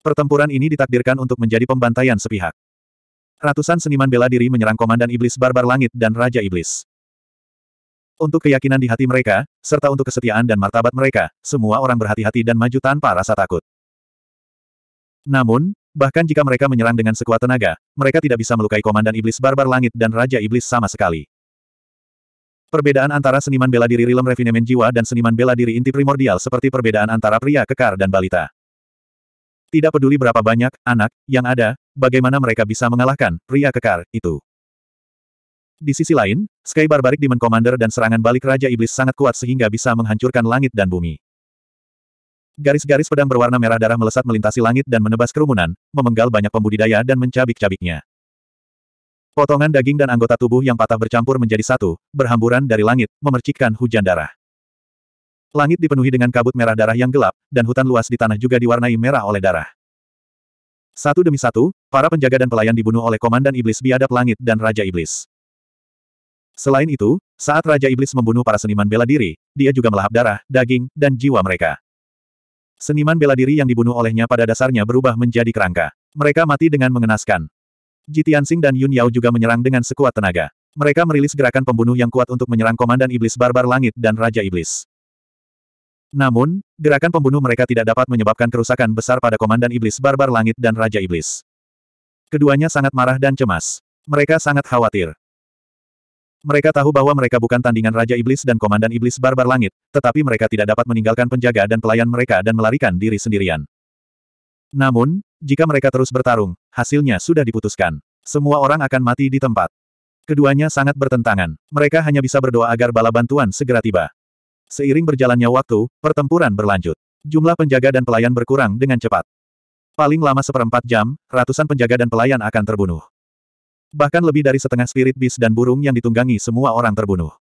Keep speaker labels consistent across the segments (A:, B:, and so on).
A: Pertempuran ini ditakdirkan untuk menjadi pembantaian sepihak. Ratusan seniman bela diri menyerang Komandan Iblis Barbar Langit dan Raja Iblis. Untuk keyakinan di hati mereka, serta untuk kesetiaan dan martabat mereka, semua orang berhati-hati dan maju tanpa rasa takut. Namun, bahkan jika mereka menyerang dengan sekuat tenaga, mereka tidak bisa melukai Komandan Iblis Barbar Langit dan Raja Iblis sama sekali. Perbedaan antara seniman bela diri Rilem Refinemen Jiwa dan seniman bela diri inti primordial seperti perbedaan antara pria kekar dan balita. Tidak peduli berapa banyak anak yang ada, bagaimana mereka bisa mengalahkan pria kekar itu. Di sisi lain, Sky Barbaric Demon Commander dan serangan balik Raja Iblis sangat kuat sehingga bisa menghancurkan langit dan bumi. Garis-garis pedang berwarna merah darah melesat melintasi langit dan menebas kerumunan, memenggal banyak pembudidaya dan mencabik-cabiknya. Potongan daging dan anggota tubuh yang patah bercampur menjadi satu, berhamburan dari langit, memercikkan hujan darah. Langit dipenuhi dengan kabut merah darah yang gelap, dan hutan luas di tanah juga diwarnai merah oleh darah. Satu demi satu, para penjaga dan pelayan dibunuh oleh Komandan Iblis Biadab Langit dan Raja Iblis. Selain itu, saat Raja Iblis membunuh para seniman bela diri, dia juga melahap darah, daging, dan jiwa mereka. Seniman bela diri yang dibunuh olehnya pada dasarnya berubah menjadi kerangka. Mereka mati dengan mengenaskan. Jitiansing dan Yun Yao juga menyerang dengan sekuat tenaga. Mereka merilis gerakan pembunuh yang kuat untuk menyerang Komandan Iblis Barbar Langit dan Raja Iblis. Namun, gerakan pembunuh mereka tidak dapat menyebabkan kerusakan besar pada Komandan Iblis Barbar Langit dan Raja Iblis. Keduanya sangat marah dan cemas. Mereka sangat khawatir. Mereka tahu bahwa mereka bukan tandingan Raja Iblis dan Komandan Iblis Barbar Langit, tetapi mereka tidak dapat meninggalkan penjaga dan pelayan mereka dan melarikan diri sendirian. Namun, jika mereka terus bertarung, hasilnya sudah diputuskan. Semua orang akan mati di tempat. Keduanya sangat bertentangan. Mereka hanya bisa berdoa agar bala bantuan segera tiba. Seiring berjalannya waktu, pertempuran berlanjut. Jumlah penjaga dan pelayan berkurang dengan cepat. Paling lama seperempat jam, ratusan penjaga dan pelayan akan terbunuh. Bahkan lebih dari setengah spirit bis dan burung yang ditunggangi semua orang terbunuh.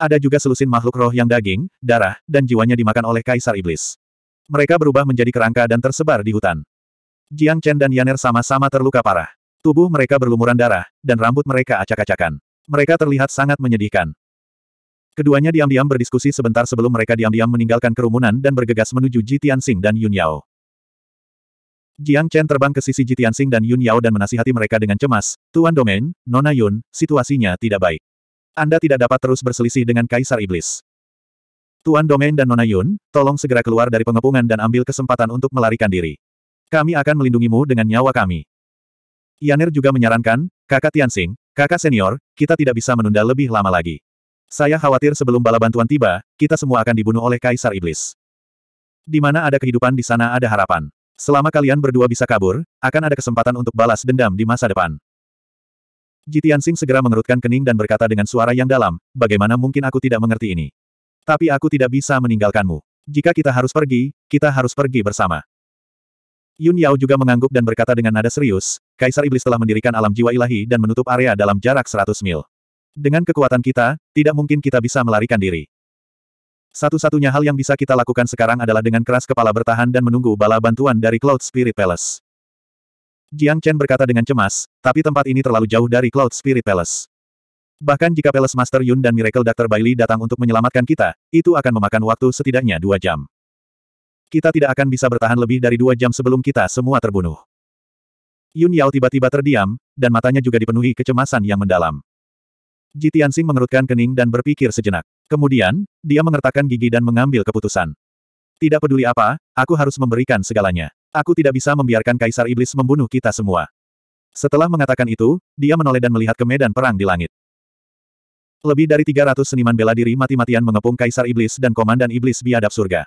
A: Ada juga selusin makhluk roh yang daging, darah, dan jiwanya dimakan oleh Kaisar Iblis. Mereka berubah menjadi kerangka dan tersebar di hutan. Jiang Chen dan Yaner sama-sama terluka parah. Tubuh mereka berlumuran darah, dan rambut mereka acak-acakan. Mereka terlihat sangat menyedihkan. Keduanya diam-diam berdiskusi sebentar sebelum mereka diam-diam meninggalkan kerumunan dan bergegas menuju Ji Tianxing dan Yun Yao. Jiang Chen terbang ke sisi Ji Tianxing dan Yun Yao dan menasihati mereka dengan cemas, Tuan Domain, Nona Yun, situasinya tidak baik. Anda tidak dapat terus berselisih dengan Kaisar Iblis. Tuan Domain dan Nona Yun, tolong segera keluar dari pengepungan dan ambil kesempatan untuk melarikan diri. Kami akan melindungimu dengan nyawa kami. Yaner juga menyarankan, kakak Tianxing, kakak senior, kita tidak bisa menunda lebih lama lagi. Saya khawatir sebelum bala bantuan tiba, kita semua akan dibunuh oleh Kaisar Iblis. Di mana ada kehidupan di sana ada harapan. Selama kalian berdua bisa kabur, akan ada kesempatan untuk balas dendam di masa depan. Jitiansing segera mengerutkan kening dan berkata dengan suara yang dalam, bagaimana mungkin aku tidak mengerti ini. Tapi aku tidak bisa meninggalkanmu. Jika kita harus pergi, kita harus pergi bersama. Yun Yao juga mengangguk dan berkata dengan nada serius, Kaisar Iblis telah mendirikan alam jiwa ilahi dan menutup area dalam jarak 100 mil. Dengan kekuatan kita, tidak mungkin kita bisa melarikan diri. Satu-satunya hal yang bisa kita lakukan sekarang adalah dengan keras kepala bertahan dan menunggu bala bantuan dari Cloud Spirit Palace. Jiang Chen berkata dengan cemas, tapi tempat ini terlalu jauh dari Cloud Spirit Palace. Bahkan jika Palace Master Yun dan Miracle Dr. Bailey datang untuk menyelamatkan kita, itu akan memakan waktu setidaknya dua jam. Kita tidak akan bisa bertahan lebih dari dua jam sebelum kita semua terbunuh. Yun Yao tiba-tiba terdiam, dan matanya juga dipenuhi kecemasan yang mendalam. Ji mengerutkan kening dan berpikir sejenak. Kemudian, dia mengertakkan gigi dan mengambil keputusan. Tidak peduli apa, aku harus memberikan segalanya. Aku tidak bisa membiarkan Kaisar Iblis membunuh kita semua. Setelah mengatakan itu, dia menoleh dan melihat ke medan perang di langit. Lebih dari 300 seniman bela diri mati-matian mengepung Kaisar Iblis dan Komandan Iblis biadab surga.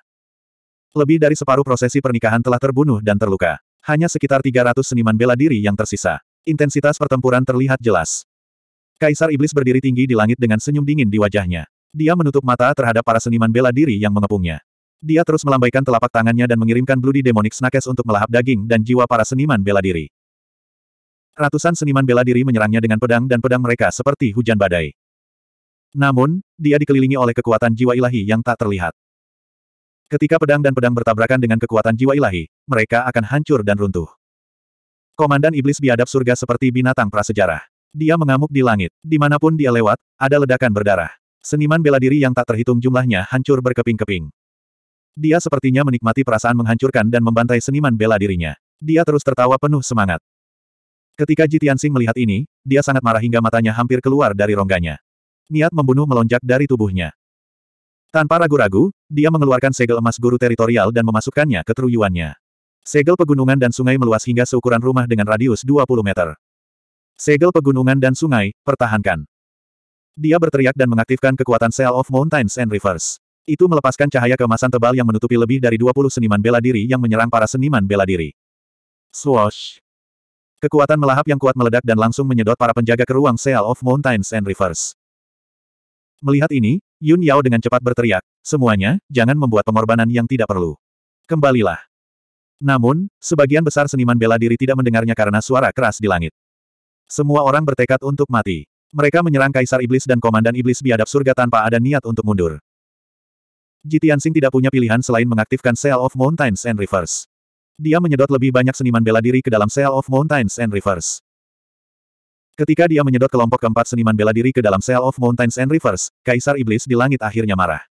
A: Lebih dari separuh prosesi pernikahan telah terbunuh dan terluka. Hanya sekitar 300 seniman bela diri yang tersisa. Intensitas pertempuran terlihat jelas. Kaisar Iblis berdiri tinggi di langit dengan senyum dingin di wajahnya. Dia menutup mata terhadap para seniman bela diri yang mengepungnya. Dia terus melambaikan telapak tangannya dan mengirimkan Bloody Demonic Snakes untuk melahap daging dan jiwa para seniman bela diri. Ratusan seniman bela diri menyerangnya dengan pedang dan pedang mereka seperti hujan badai. Namun, dia dikelilingi oleh kekuatan jiwa ilahi yang tak terlihat. Ketika pedang dan pedang bertabrakan dengan kekuatan jiwa ilahi, mereka akan hancur dan runtuh. Komandan Iblis biadab surga seperti binatang prasejarah. Dia mengamuk di langit. Dimanapun dia lewat, ada ledakan berdarah. Seniman bela diri yang tak terhitung jumlahnya hancur berkeping-keping. Dia sepertinya menikmati perasaan menghancurkan dan membantai seniman bela dirinya. Dia terus tertawa penuh semangat. Ketika Jitian Sing melihat ini, dia sangat marah hingga matanya hampir keluar dari rongganya. Niat membunuh melonjak dari tubuhnya. Tanpa ragu-ragu, dia mengeluarkan segel emas guru teritorial dan memasukkannya ke teruyuannya. Segel pegunungan dan sungai meluas hingga seukuran rumah dengan radius 20 meter. Segel pegunungan dan sungai, pertahankan. Dia berteriak dan mengaktifkan kekuatan Seal of Mountains and Rivers. Itu melepaskan cahaya kemasan tebal yang menutupi lebih dari 20 seniman bela diri yang menyerang para seniman bela diri. Swoosh! Kekuatan melahap yang kuat meledak dan langsung menyedot para penjaga ke ruang Seal of Mountains and Rivers. Melihat ini, Yun Yao dengan cepat berteriak, semuanya, jangan membuat pengorbanan yang tidak perlu. Kembalilah. Namun, sebagian besar seniman bela diri tidak mendengarnya karena suara keras di langit. Semua orang bertekad untuk mati. Mereka menyerang Kaisar Iblis dan Komandan Iblis biadab surga tanpa ada niat untuk mundur. Jitiansing tidak punya pilihan selain mengaktifkan Seal of Mountains and Rivers. Dia menyedot lebih banyak seniman bela diri ke dalam Seal of Mountains and Rivers. Ketika dia menyedot kelompok keempat seniman bela diri ke dalam Seal of Mountains and Rivers, Kaisar Iblis di langit akhirnya marah.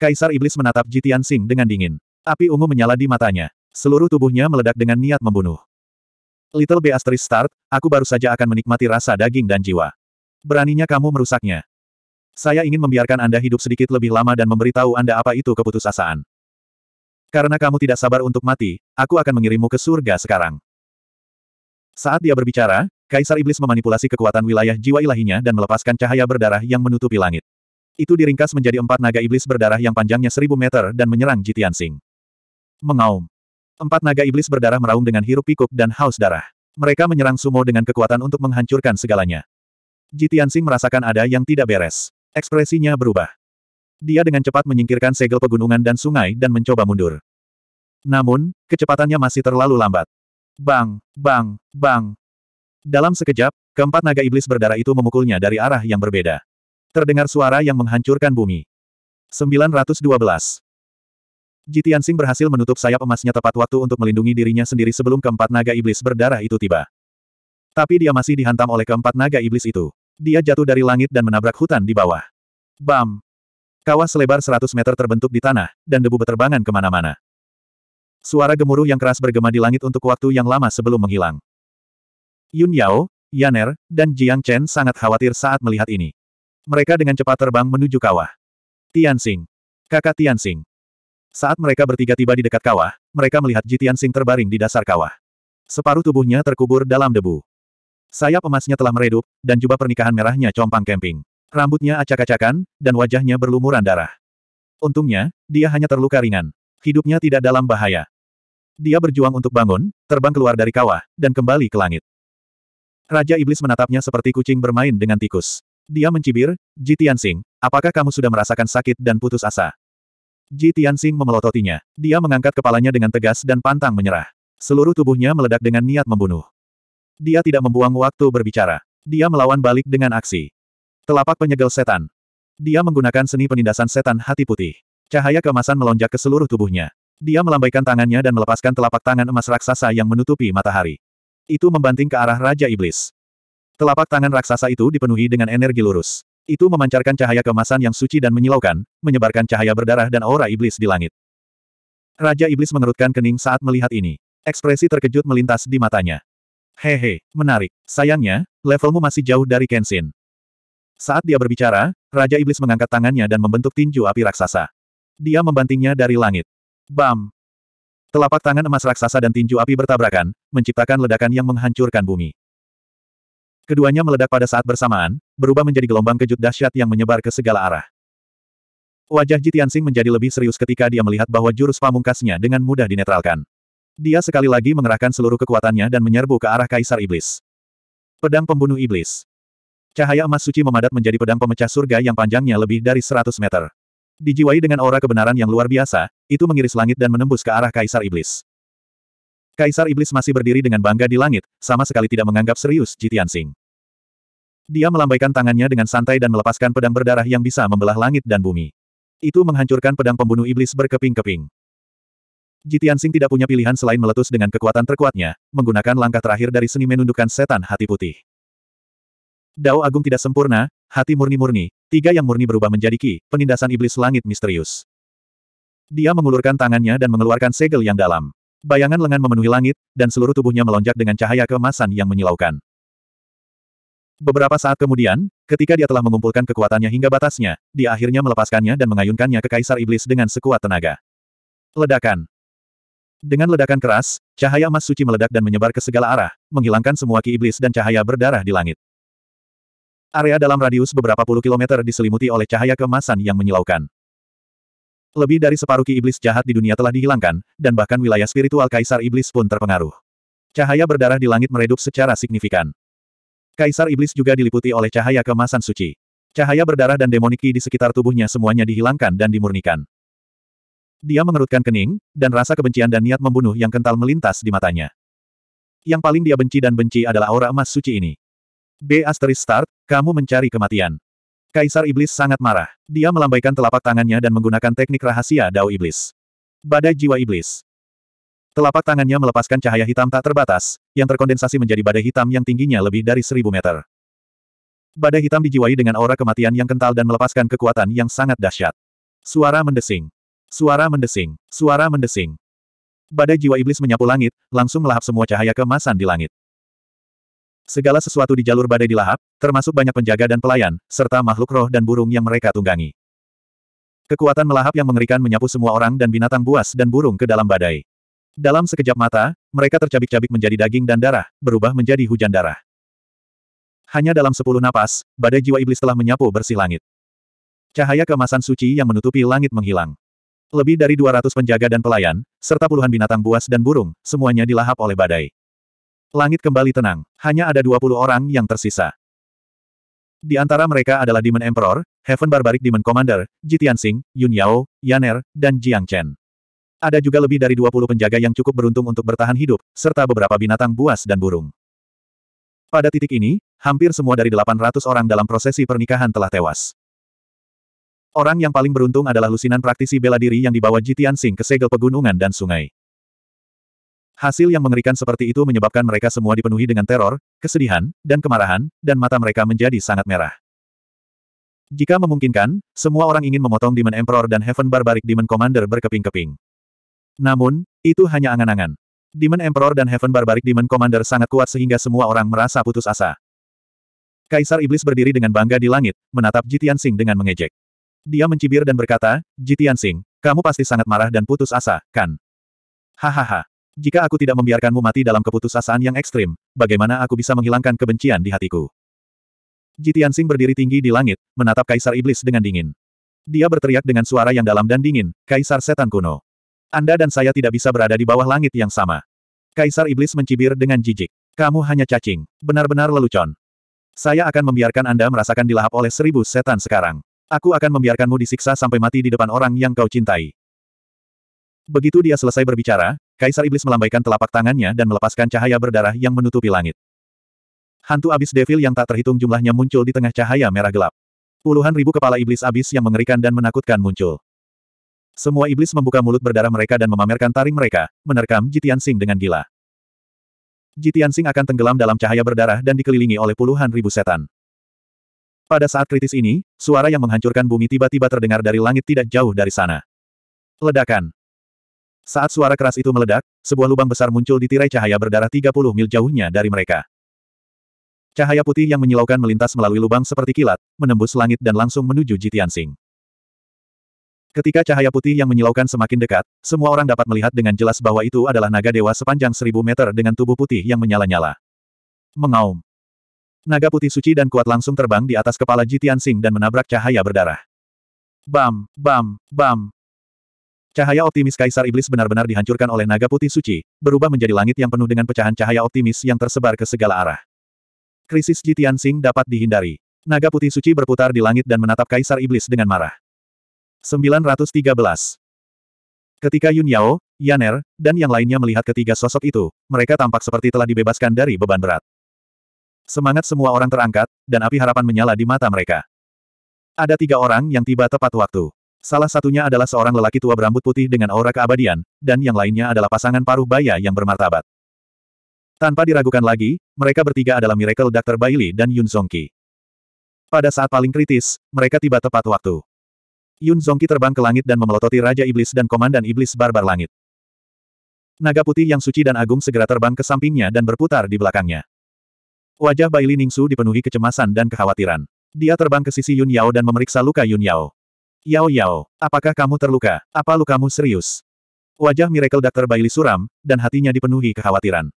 A: Kaisar Iblis menatap Jitiansing dengan dingin. Api ungu menyala di matanya. Seluruh tubuhnya meledak dengan niat membunuh. Little B asterisk start, aku baru saja akan menikmati rasa daging dan jiwa. Beraninya kamu merusaknya. Saya ingin membiarkan Anda hidup sedikit lebih lama dan memberitahu Anda apa itu keputusasaan. Karena kamu tidak sabar untuk mati, aku akan mengirimmu ke surga sekarang. Saat dia berbicara, Kaisar Iblis memanipulasi kekuatan wilayah jiwa ilahinya dan melepaskan cahaya berdarah yang menutupi langit. Itu diringkas menjadi empat naga iblis berdarah yang panjangnya seribu meter dan menyerang Jitian Sing. Mengaum. Empat naga iblis berdarah meraung dengan hirup pikuk dan haus darah. Mereka menyerang Sumo dengan kekuatan untuk menghancurkan segalanya. Jitiansing merasakan ada yang tidak beres. Ekspresinya berubah. Dia dengan cepat menyingkirkan segel pegunungan dan sungai dan mencoba mundur. Namun, kecepatannya masih terlalu lambat. Bang, bang, bang. Dalam sekejap, keempat naga iblis berdarah itu memukulnya dari arah yang berbeda. Terdengar suara yang menghancurkan bumi. 912. Jitian Sing berhasil menutup sayap emasnya tepat waktu untuk melindungi dirinya sendiri sebelum keempat naga iblis berdarah itu tiba. Tapi dia masih dihantam oleh keempat naga iblis itu. Dia jatuh dari langit dan menabrak hutan di bawah. Bam! Kawah selebar 100 meter terbentuk di tanah, dan debu berterbangan kemana-mana. Suara gemuruh yang keras bergema di langit untuk waktu yang lama sebelum menghilang. Yun Yao, Yaner, dan Jiang Chen sangat khawatir saat melihat ini. Mereka dengan cepat terbang menuju kawah. Tianxing. Kakak Tianxing. Saat mereka bertiga tiba di dekat kawah, mereka melihat Jitian Sing terbaring di dasar kawah. Separuh tubuhnya terkubur dalam debu. Sayap emasnya telah meredup, dan jubah pernikahan merahnya compang kemping. Rambutnya acak-acakan, dan wajahnya berlumuran darah. Untungnya, dia hanya terluka ringan. Hidupnya tidak dalam bahaya. Dia berjuang untuk bangun, terbang keluar dari kawah, dan kembali ke langit. Raja Iblis menatapnya seperti kucing bermain dengan tikus. Dia mencibir, Jitian Sing, apakah kamu sudah merasakan sakit dan putus asa? Ji Tianxing memelototinya. Dia mengangkat kepalanya dengan tegas dan pantang menyerah. Seluruh tubuhnya meledak dengan niat membunuh. Dia tidak membuang waktu berbicara. Dia melawan balik dengan aksi. Telapak penyegel setan. Dia menggunakan seni penindasan setan hati putih. Cahaya keemasan melonjak ke seluruh tubuhnya. Dia melambaikan tangannya dan melepaskan telapak tangan emas raksasa yang menutupi matahari. Itu membanting ke arah Raja Iblis. Telapak tangan raksasa itu dipenuhi dengan energi lurus. Itu memancarkan cahaya kemasan yang suci dan menyilaukan, menyebarkan cahaya berdarah dan aura iblis di langit. Raja Iblis mengerutkan kening saat melihat ini. Ekspresi terkejut melintas di matanya. Hehe, menarik. Sayangnya, levelmu masih jauh dari Kenshin. Saat dia berbicara, Raja Iblis mengangkat tangannya dan membentuk tinju api raksasa. Dia membantingnya dari langit. Bam! Telapak tangan emas raksasa dan tinju api bertabrakan, menciptakan ledakan yang menghancurkan bumi. Keduanya meledak pada saat bersamaan, berubah menjadi gelombang kejut dahsyat yang menyebar ke segala arah. Wajah Jitiansing menjadi lebih serius ketika dia melihat bahwa jurus pamungkasnya dengan mudah dinetralkan. Dia sekali lagi mengerahkan seluruh kekuatannya dan menyerbu ke arah Kaisar Iblis. Pedang Pembunuh Iblis Cahaya emas suci memadat menjadi pedang pemecah surga yang panjangnya lebih dari 100 meter. Dijiwai dengan aura kebenaran yang luar biasa, itu mengiris langit dan menembus ke arah Kaisar Iblis. Kaisar Iblis masih berdiri dengan bangga di langit, sama sekali tidak menganggap serius Jitian Sing. Dia melambaikan tangannya dengan santai dan melepaskan pedang berdarah yang bisa membelah langit dan bumi. Itu menghancurkan pedang pembunuh iblis berkeping-keping. Jitian Sing tidak punya pilihan selain meletus dengan kekuatan terkuatnya, menggunakan langkah terakhir dari seni menundukkan setan hati putih. Dao Agung tidak sempurna, hati murni-murni, tiga yang murni berubah menjadi ki, penindasan iblis langit misterius. Dia mengulurkan tangannya dan mengeluarkan segel yang dalam. Bayangan lengan memenuhi langit, dan seluruh tubuhnya melonjak dengan cahaya kemasan yang menyilaukan. Beberapa saat kemudian, ketika dia telah mengumpulkan kekuatannya hingga batasnya, dia akhirnya melepaskannya dan mengayunkannya ke Kaisar Iblis dengan sekuat tenaga. Ledakan Dengan ledakan keras, cahaya emas suci meledak dan menyebar ke segala arah, menghilangkan semua ki iblis dan cahaya berdarah di langit. Area dalam radius beberapa puluh kilometer diselimuti oleh cahaya kemasan yang menyilaukan. Lebih dari separuh ki iblis jahat di dunia telah dihilangkan, dan bahkan wilayah spiritual Kaisar Iblis pun terpengaruh. Cahaya berdarah di langit meredup secara signifikan. Kaisar Iblis juga diliputi oleh cahaya kemasan suci. Cahaya berdarah dan demoniki di sekitar tubuhnya semuanya dihilangkan dan dimurnikan. Dia mengerutkan kening, dan rasa kebencian dan niat membunuh yang kental melintas di matanya. Yang paling dia benci dan benci adalah aura emas suci ini. B** Start, kamu mencari kematian. Kaisar Iblis sangat marah. Dia melambaikan telapak tangannya dan menggunakan teknik rahasia Dao Iblis. Badai Jiwa Iblis. Telapak tangannya melepaskan cahaya hitam tak terbatas, yang terkondensasi menjadi badai hitam yang tingginya lebih dari seribu meter. Badai hitam dijiwai dengan aura kematian yang kental dan melepaskan kekuatan yang sangat dahsyat. Suara mendesing. Suara mendesing. Suara mendesing. Badai jiwa iblis menyapu langit, langsung melahap semua cahaya kemasan di langit. Segala sesuatu di jalur badai dilahap, termasuk banyak penjaga dan pelayan, serta makhluk roh dan burung yang mereka tunggangi. Kekuatan melahap yang mengerikan menyapu semua orang dan binatang buas dan burung ke dalam badai. Dalam sekejap mata, mereka tercabik-cabik menjadi daging dan darah, berubah menjadi hujan darah. Hanya dalam sepuluh napas, badai jiwa iblis telah menyapu bersih langit. Cahaya kemasan suci yang menutupi langit menghilang. Lebih dari 200 penjaga dan pelayan, serta puluhan binatang buas dan burung, semuanya dilahap oleh badai. Langit kembali tenang, hanya ada 20 orang yang tersisa. Di antara mereka adalah Demon Emperor, Heaven Barbaric Demon Commander, Jitian Singh, Yun Yao, Yaner, dan Jiang Chen. Ada juga lebih dari 20 penjaga yang cukup beruntung untuk bertahan hidup, serta beberapa binatang buas dan burung. Pada titik ini, hampir semua dari 800 orang dalam prosesi pernikahan telah tewas. Orang yang paling beruntung adalah lusinan praktisi bela diri yang dibawa Jitian Singh ke segel pegunungan dan sungai. Hasil yang mengerikan seperti itu menyebabkan mereka semua dipenuhi dengan teror, kesedihan, dan kemarahan, dan mata mereka menjadi sangat merah. Jika memungkinkan, semua orang ingin memotong Demon Emperor dan Heaven Barbaric Demon Commander berkeping-keping. Namun, itu hanya angan-angan. Demon Emperor dan Heaven Barbaric Demon Commander sangat kuat sehingga semua orang merasa putus asa. Kaisar Iblis berdiri dengan bangga di langit, menatap Jitian Sing dengan mengejek. Dia mencibir dan berkata, Jitian Sing, kamu pasti sangat marah dan putus asa, kan? Hahaha. Jika aku tidak membiarkanmu mati dalam keputusasaan yang ekstrim, bagaimana aku bisa menghilangkan kebencian di hatiku? Jitiansing berdiri tinggi di langit, menatap Kaisar Iblis dengan dingin. Dia berteriak dengan suara yang dalam dan dingin, Kaisar Setan Kuno. Anda dan saya tidak bisa berada di bawah langit yang sama. Kaisar Iblis mencibir dengan jijik. Kamu hanya cacing. Benar-benar lelucon. Saya akan membiarkan Anda merasakan dilahap oleh seribu setan sekarang. Aku akan membiarkanmu disiksa sampai mati di depan orang yang kau cintai. Begitu dia selesai berbicara, Kaisar Iblis melambaikan telapak tangannya dan melepaskan cahaya berdarah yang menutupi langit. Hantu abis devil yang tak terhitung jumlahnya muncul di tengah cahaya merah gelap. Puluhan ribu kepala iblis abis yang mengerikan dan menakutkan muncul. Semua iblis membuka mulut berdarah mereka dan memamerkan taring mereka, menerkam Jitian Sing dengan gila. Jitian Sing akan tenggelam dalam cahaya berdarah dan dikelilingi oleh puluhan ribu setan. Pada saat kritis ini, suara yang menghancurkan bumi tiba-tiba terdengar dari langit tidak jauh dari sana. Ledakan. Saat suara keras itu meledak, sebuah lubang besar muncul di tirai cahaya berdarah 30 mil jauhnya dari mereka. Cahaya putih yang menyilaukan melintas melalui lubang seperti kilat, menembus langit dan langsung menuju Jitiansing. Ketika cahaya putih yang menyilaukan semakin dekat, semua orang dapat melihat dengan jelas bahwa itu adalah naga dewa sepanjang seribu meter dengan tubuh putih yang menyala-nyala. Mengaum. Naga putih suci dan kuat langsung terbang di atas kepala Jitian Sing dan menabrak cahaya berdarah. Bam, bam, bam. Cahaya optimis Kaisar Iblis benar-benar dihancurkan oleh naga putih suci, berubah menjadi langit yang penuh dengan pecahan cahaya optimis yang tersebar ke segala arah. Krisis Jitian Sing dapat dihindari. Naga putih suci berputar di langit dan menatap Kaisar Iblis dengan marah. 913. Ketika Yun Yao, Yaner, dan yang lainnya melihat ketiga sosok itu, mereka tampak seperti telah dibebaskan dari beban berat. Semangat semua orang terangkat, dan api harapan menyala di mata mereka. Ada tiga orang yang tiba tepat waktu. Salah satunya adalah seorang lelaki tua berambut putih dengan aura keabadian, dan yang lainnya adalah pasangan paruh baya yang bermartabat. Tanpa diragukan lagi, mereka bertiga adalah Miracle Dr. Bailey dan Yun Zongki. Pada saat paling kritis, mereka tiba tepat waktu. Yun Zongki terbang ke langit dan memelototi Raja Iblis dan Komandan Iblis Barbar Langit. Naga putih yang suci dan agung segera terbang ke sampingnya dan berputar di belakangnya. Wajah Bailey Ningsu dipenuhi kecemasan dan kekhawatiran. Dia terbang ke sisi Yun Yao dan memeriksa luka Yun Yao. Yao Yao, apakah kamu terluka? Apa lukamu serius? Wajah Miracle Dr. Bailey suram, dan hatinya dipenuhi kekhawatiran.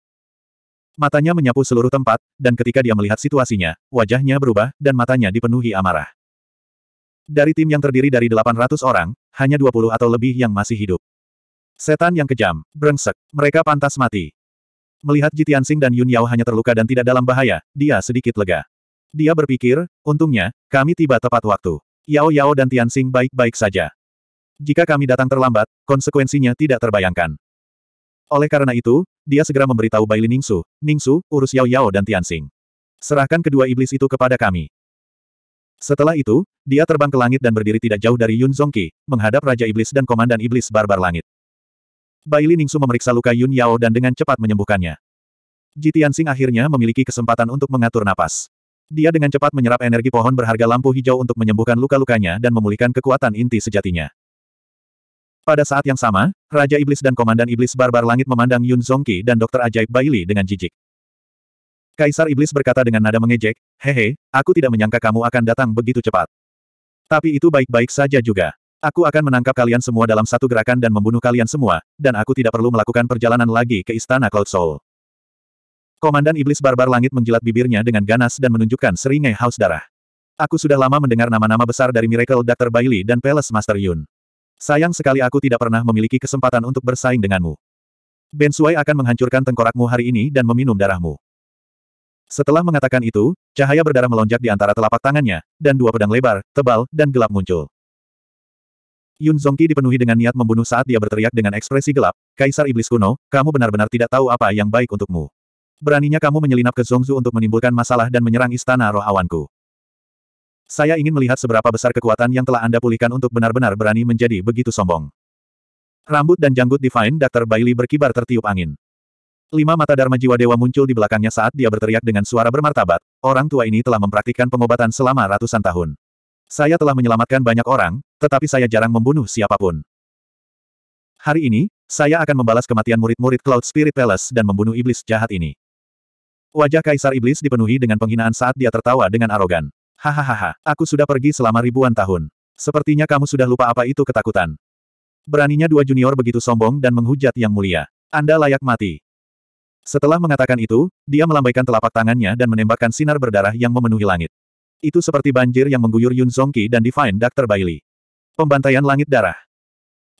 A: Matanya menyapu seluruh tempat, dan ketika dia melihat situasinya, wajahnya berubah, dan matanya dipenuhi amarah. Dari tim yang terdiri dari 800 orang, hanya 20 atau lebih yang masih hidup. Setan yang kejam, brengsek, mereka pantas mati. Melihat Tianxing dan Yun Yao hanya terluka dan tidak dalam bahaya, dia sedikit lega. Dia berpikir, untungnya, kami tiba tepat waktu. Yao Yao dan Tianxing baik-baik saja. Jika kami datang terlambat, konsekuensinya tidak terbayangkan. Oleh karena itu, dia segera memberitahu Baili Ningsu, Ningsu, urus Yao Yao dan Tianxing. Serahkan kedua iblis itu kepada kami. Setelah itu, dia terbang ke langit dan berdiri tidak jauh dari Yun Zongqi, menghadap Raja Iblis dan Komandan Iblis Barbar Langit. Baili Ningsu memeriksa luka Yun Yao dan dengan cepat menyembuhkannya. Ji Tianxing akhirnya memiliki kesempatan untuk mengatur napas. Dia dengan cepat menyerap energi pohon berharga lampu hijau untuk menyembuhkan luka-lukanya dan memulihkan kekuatan inti sejatinya. Pada saat yang sama, Raja Iblis dan Komandan Iblis Barbar Langit memandang Yun Zongqi dan Dokter Ajaib Baili dengan jijik. Kaisar Iblis berkata dengan nada mengejek, Hehe, aku tidak menyangka kamu akan datang begitu cepat. Tapi itu baik-baik saja juga. Aku akan menangkap kalian semua dalam satu gerakan dan membunuh kalian semua, dan aku tidak perlu melakukan perjalanan lagi ke Istana Cloud Soul. Komandan Iblis Barbar Langit menjilat bibirnya dengan ganas dan menunjukkan seringai haus darah. Aku sudah lama mendengar nama-nama besar dari Miracle Dr. Bailey dan Palace Master Yun. Sayang sekali aku tidak pernah memiliki kesempatan untuk bersaing denganmu. Ben Sui akan menghancurkan tengkorakmu hari ini dan meminum darahmu. Setelah mengatakan itu, cahaya berdarah melonjak di antara telapak tangannya, dan dua pedang lebar, tebal, dan gelap muncul. Yun Zongki dipenuhi dengan niat membunuh saat dia berteriak dengan ekspresi gelap, Kaisar Iblis kuno, kamu benar-benar tidak tahu apa yang baik untukmu. Beraninya kamu menyelinap ke Zongzu untuk menimbulkan masalah dan menyerang istana roh awanku. Saya ingin melihat seberapa besar kekuatan yang telah Anda pulihkan untuk benar-benar berani menjadi begitu sombong. Rambut dan janggut Divine Dr. Bailey berkibar tertiup angin. Lima mata Dharma Jiwa Dewa muncul di belakangnya saat dia berteriak dengan suara bermartabat, orang tua ini telah mempraktikkan pengobatan selama ratusan tahun. Saya telah menyelamatkan banyak orang, tetapi saya jarang membunuh siapapun. Hari ini, saya akan membalas kematian murid-murid Cloud Spirit Palace dan membunuh iblis jahat ini. Wajah Kaisar Iblis dipenuhi dengan penghinaan saat dia tertawa dengan arogan. Hahaha, aku sudah pergi selama ribuan tahun. Sepertinya kamu sudah lupa apa itu ketakutan. Beraninya dua junior begitu sombong dan menghujat yang mulia. Anda layak mati. Setelah mengatakan itu, dia melambaikan telapak tangannya dan menembakkan sinar berdarah yang memenuhi langit. Itu seperti banjir yang mengguyur Yun Zongqi dan Divine Dr. Bailey. Pembantaian langit darah.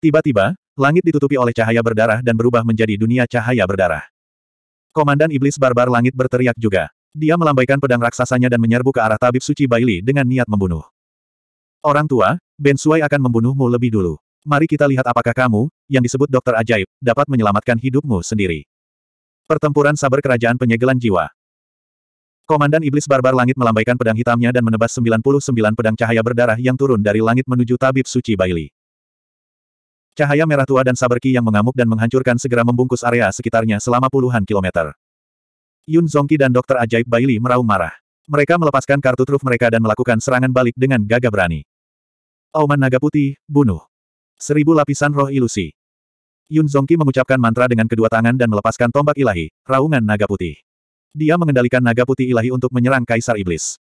A: Tiba-tiba, langit ditutupi oleh cahaya berdarah dan berubah menjadi dunia cahaya berdarah. Komandan Iblis Barbar Langit berteriak juga. Dia melambaikan pedang raksasanya dan menyerbu ke arah tabib suci Baili dengan niat membunuh. Orang tua, Ben Sui akan membunuhmu lebih dulu. Mari kita lihat apakah kamu, yang disebut dokter ajaib, dapat menyelamatkan hidupmu sendiri. Pertempuran saber kerajaan penyegelan jiwa. Komandan Iblis Barbar Langit melambaikan pedang hitamnya dan menebas 99 pedang cahaya berdarah yang turun dari langit menuju tabib suci Baili. Cahaya merah tua dan saberki yang mengamuk dan menghancurkan segera membungkus area sekitarnya selama puluhan kilometer. Yun Zongki dan dokter ajaib Baili meraung marah. Mereka melepaskan kartu truf mereka dan melakukan serangan balik dengan gagah berani. Auman Naga Putih, bunuh. Seribu lapisan roh ilusi. Yun Zongki mengucapkan mantra dengan kedua tangan dan melepaskan tombak ilahi, raungan naga putih. Dia mengendalikan naga putih ilahi untuk menyerang Kaisar Iblis.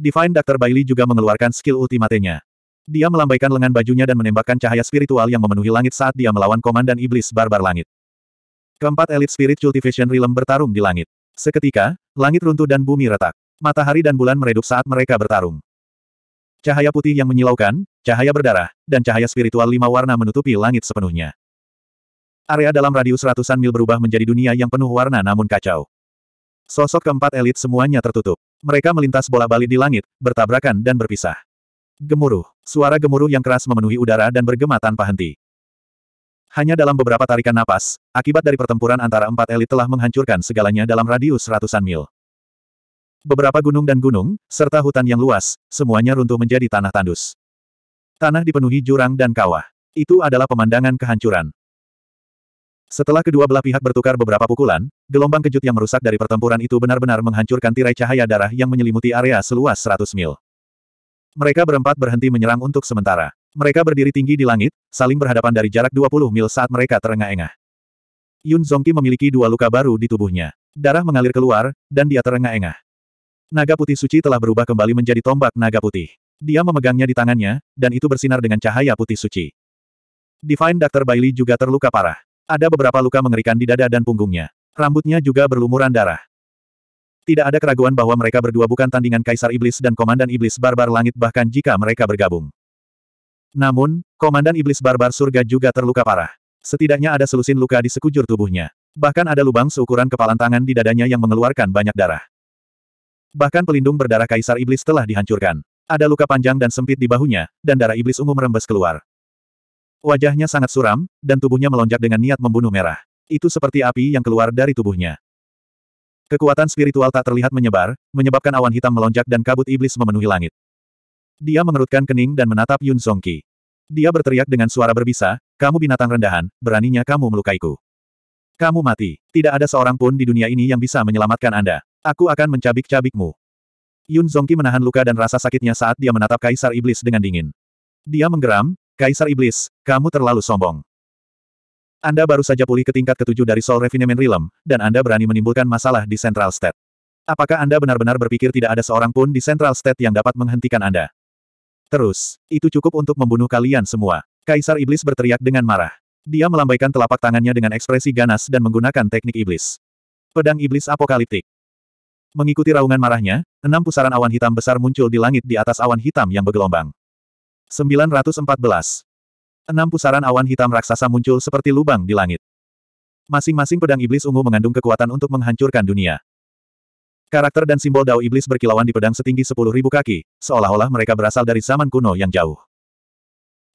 A: Divine Dr. Bailey juga mengeluarkan skill ultimatenya, dia melambaikan lengan bajunya dan menembakkan cahaya spiritual yang memenuhi langit saat dia melawan komandan iblis barbar langit. Keempat elit spirit cultivation realm bertarung di langit. Seketika, langit runtuh dan bumi retak. Matahari dan bulan meredup saat mereka bertarung. Cahaya putih yang menyilaukan, cahaya berdarah, dan cahaya spiritual lima warna menutupi langit sepenuhnya. Area dalam radius ratusan mil berubah menjadi dunia yang penuh warna namun kacau. Sosok keempat elit semuanya tertutup. Mereka melintas bola balik di langit, bertabrakan dan berpisah. Gemuruh. Suara gemuruh yang keras memenuhi udara dan bergema tanpa henti. Hanya dalam beberapa tarikan napas, akibat dari pertempuran antara empat elit telah menghancurkan segalanya dalam radius ratusan mil. Beberapa gunung dan gunung, serta hutan yang luas, semuanya runtuh menjadi tanah tandus. Tanah dipenuhi jurang dan kawah. Itu adalah pemandangan kehancuran. Setelah kedua belah pihak bertukar beberapa pukulan, gelombang kejut yang merusak dari pertempuran itu benar-benar menghancurkan tirai cahaya darah yang menyelimuti area seluas 100 mil. Mereka berempat berhenti menyerang untuk sementara. Mereka berdiri tinggi di langit, saling berhadapan dari jarak 20 mil saat mereka terengah-engah. Yun Zongqi memiliki dua luka baru di tubuhnya. Darah mengalir keluar, dan dia terengah-engah. Naga putih suci telah berubah kembali menjadi tombak naga putih. Dia memegangnya di tangannya, dan itu bersinar dengan cahaya putih suci. Divine Dr. Bailey juga terluka parah. Ada beberapa luka mengerikan di dada dan punggungnya. Rambutnya juga berlumuran darah. Tidak ada keraguan bahwa mereka berdua bukan tandingan Kaisar Iblis dan Komandan Iblis Barbar Langit bahkan jika mereka bergabung. Namun, Komandan Iblis Barbar Surga juga terluka parah. Setidaknya ada selusin luka di sekujur tubuhnya. Bahkan ada lubang seukuran kepalan tangan di dadanya yang mengeluarkan banyak darah. Bahkan pelindung berdarah Kaisar Iblis telah dihancurkan. Ada luka panjang dan sempit di bahunya, dan darah iblis ungu merembes keluar. Wajahnya sangat suram, dan tubuhnya melonjak dengan niat membunuh merah. Itu seperti api yang keluar dari tubuhnya. Kekuatan spiritual tak terlihat menyebar, menyebabkan awan hitam melonjak dan kabut iblis memenuhi langit. Dia mengerutkan kening dan menatap Yun Songki. Dia berteriak dengan suara berbisa, kamu binatang rendahan, beraninya kamu melukaiku. Kamu mati. Tidak ada seorang pun di dunia ini yang bisa menyelamatkan Anda. Aku akan mencabik-cabikmu. Yun Zongki menahan luka dan rasa sakitnya saat dia menatap Kaisar Iblis dengan dingin. Dia menggeram, Kaisar Iblis, kamu terlalu sombong. Anda baru saja pulih ke tingkat ketujuh dari Soul Refinement Realm, dan Anda berani menimbulkan masalah di Central State. Apakah Anda benar-benar berpikir tidak ada seorang pun di Central State yang dapat menghentikan Anda? Terus, itu cukup untuk membunuh kalian semua. Kaisar Iblis berteriak dengan marah. Dia melambaikan telapak tangannya dengan ekspresi ganas dan menggunakan teknik iblis. Pedang Iblis Apokaliptik. Mengikuti raungan marahnya, enam pusaran awan hitam besar muncul di langit di atas awan hitam yang bergelombang. 914. Enam pusaran awan hitam raksasa muncul seperti lubang di langit. Masing-masing pedang iblis ungu mengandung kekuatan untuk menghancurkan dunia. Karakter dan simbol dao iblis berkilauan di pedang setinggi sepuluh ribu kaki, seolah-olah mereka berasal dari zaman kuno yang jauh.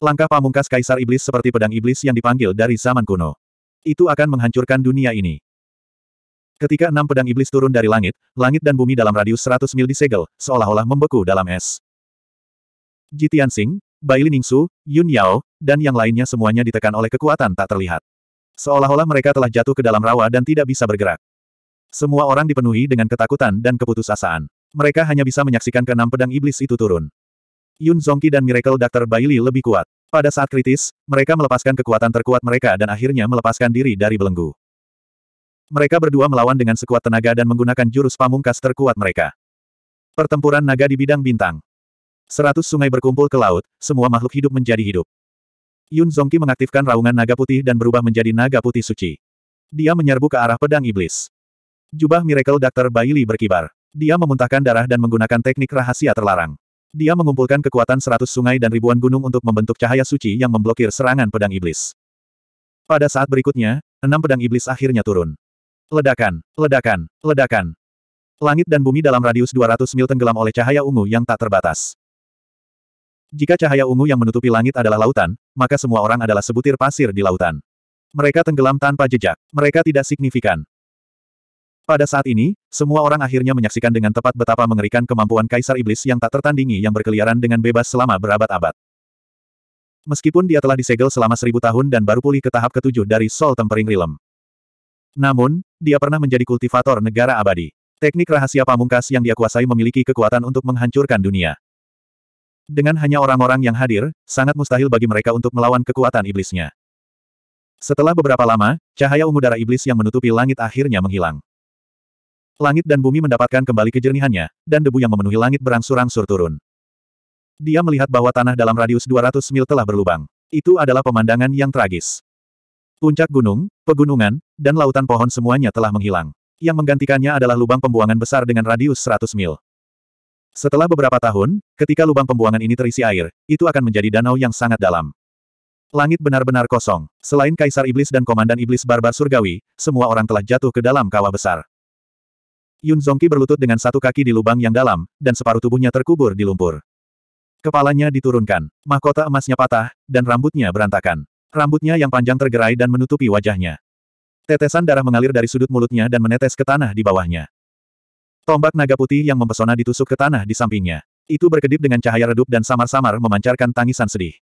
A: Langkah pamungkas kaisar iblis seperti pedang iblis yang dipanggil dari zaman kuno. Itu akan menghancurkan dunia ini. Ketika enam pedang iblis turun dari langit, langit dan bumi dalam radius 100 mil disegel, seolah-olah membeku dalam es. Jitian Singh, Bai Liningsu, Yun Yao, dan yang lainnya semuanya ditekan oleh kekuatan tak terlihat. Seolah-olah mereka telah jatuh ke dalam rawa dan tidak bisa bergerak. Semua orang dipenuhi dengan ketakutan dan keputusasaan. Mereka hanya bisa menyaksikan keenam pedang iblis itu turun. Yun Zongki dan Miracle Dr. Bailey lebih kuat. Pada saat kritis, mereka melepaskan kekuatan terkuat mereka dan akhirnya melepaskan diri dari belenggu. Mereka berdua melawan dengan sekuat tenaga dan menggunakan jurus pamungkas terkuat mereka. Pertempuran naga di bidang bintang. Seratus sungai berkumpul ke laut, semua makhluk hidup menjadi hidup. Yun Zongqi mengaktifkan raungan naga putih dan berubah menjadi naga putih suci. Dia menyerbu ke arah pedang iblis. Jubah Miracle Dr. Bailey berkibar. Dia memuntahkan darah dan menggunakan teknik rahasia terlarang. Dia mengumpulkan kekuatan seratus sungai dan ribuan gunung untuk membentuk cahaya suci yang memblokir serangan pedang iblis. Pada saat berikutnya, enam pedang iblis akhirnya turun. Ledakan, ledakan, ledakan. Langit dan bumi dalam radius 200 mil tenggelam oleh cahaya ungu yang tak terbatas. Jika cahaya ungu yang menutupi langit adalah lautan, maka semua orang adalah sebutir pasir di lautan. Mereka tenggelam tanpa jejak, mereka tidak signifikan. Pada saat ini, semua orang akhirnya menyaksikan dengan tepat betapa mengerikan kemampuan Kaisar Iblis yang tak tertandingi yang berkeliaran dengan bebas selama berabad-abad. Meskipun dia telah disegel selama seribu tahun dan baru pulih ke tahap ketujuh dari Sol Tempering Realm. Namun, dia pernah menjadi kultivator negara abadi. Teknik rahasia pamungkas yang dia kuasai memiliki kekuatan untuk menghancurkan dunia. Dengan hanya orang-orang yang hadir, sangat mustahil bagi mereka untuk melawan kekuatan iblisnya. Setelah beberapa lama, cahaya ungu darah iblis yang menutupi langit akhirnya menghilang. Langit dan bumi mendapatkan kembali kejernihannya, dan debu yang memenuhi langit berangsur-angsur turun. Dia melihat bahwa tanah dalam radius 200 mil telah berlubang. Itu adalah pemandangan yang tragis. Puncak gunung, pegunungan, dan lautan pohon semuanya telah menghilang. Yang menggantikannya adalah lubang pembuangan besar dengan radius 100 mil. Setelah beberapa tahun, ketika lubang pembuangan ini terisi air, itu akan menjadi danau yang sangat dalam. Langit benar-benar kosong. Selain Kaisar Iblis dan Komandan Iblis Barbar Surgawi, semua orang telah jatuh ke dalam kawah besar. Yun Zongki berlutut dengan satu kaki di lubang yang dalam, dan separuh tubuhnya terkubur di lumpur. Kepalanya diturunkan, mahkota emasnya patah, dan rambutnya berantakan. Rambutnya yang panjang tergerai dan menutupi wajahnya. Tetesan darah mengalir dari sudut mulutnya dan menetes ke tanah di bawahnya. Tombak naga putih yang mempesona ditusuk ke tanah di sampingnya. Itu berkedip dengan cahaya redup dan samar-samar memancarkan tangisan sedih.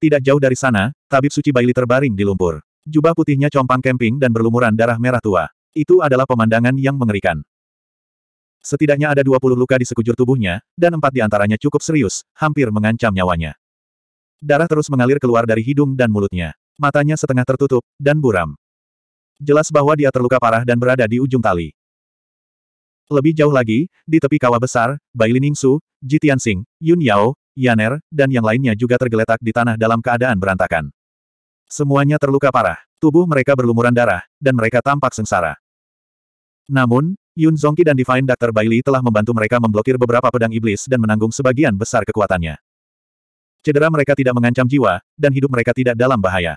A: Tidak jauh dari sana, tabib suci Baili terbaring di lumpur. Jubah putihnya compang kemping dan berlumuran darah merah tua. Itu adalah pemandangan yang mengerikan. Setidaknya ada 20 luka di sekujur tubuhnya, dan empat di antaranya cukup serius, hampir mengancam nyawanya. Darah terus mengalir keluar dari hidung dan mulutnya. Matanya setengah tertutup, dan buram. Jelas bahwa dia terluka parah dan berada di ujung tali. Lebih jauh lagi, di tepi kawah besar, Bai Liningsu, Ji Tianxing, Yun Yao, Yaner, dan yang lainnya juga tergeletak di tanah dalam keadaan berantakan. Semuanya terluka parah, tubuh mereka berlumuran darah, dan mereka tampak sengsara. Namun, Yun Zongki dan Divine Dr. Bailey telah membantu mereka memblokir beberapa pedang iblis dan menanggung sebagian besar kekuatannya. Cedera mereka tidak mengancam jiwa, dan hidup mereka tidak dalam bahaya.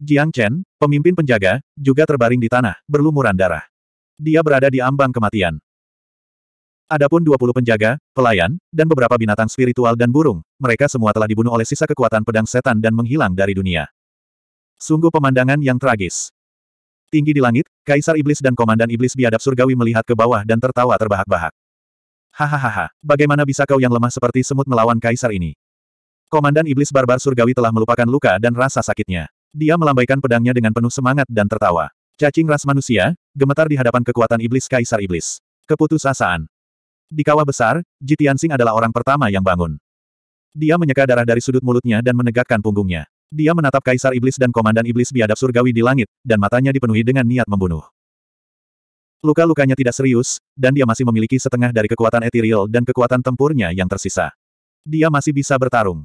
A: Jiang Chen, pemimpin penjaga, juga terbaring di tanah, berlumuran darah dia berada di ambang kematian. Adapun 20 penjaga, pelayan, dan beberapa binatang spiritual dan burung, mereka semua telah dibunuh oleh sisa kekuatan pedang setan dan menghilang dari dunia. Sungguh pemandangan yang tragis. Tinggi di langit, Kaisar Iblis dan Komandan Iblis biadab surgawi melihat ke bawah dan tertawa terbahak-bahak. Hahaha, bagaimana bisa kau yang lemah seperti semut melawan Kaisar ini? Komandan Iblis Barbar Surgawi telah melupakan luka dan rasa sakitnya. Dia melambaikan pedangnya dengan penuh semangat dan tertawa. Cacing ras manusia, gemetar di hadapan kekuatan iblis Kaisar Iblis. Keputusasaan. Di kawah besar, Ji adalah orang pertama yang bangun. Dia menyeka darah dari sudut mulutnya dan menegakkan punggungnya. Dia menatap Kaisar Iblis dan Komandan Iblis biadab surgawi di langit, dan matanya dipenuhi dengan niat membunuh. Luka-lukanya tidak serius, dan dia masih memiliki setengah dari kekuatan etiril dan kekuatan tempurnya yang tersisa. Dia masih bisa bertarung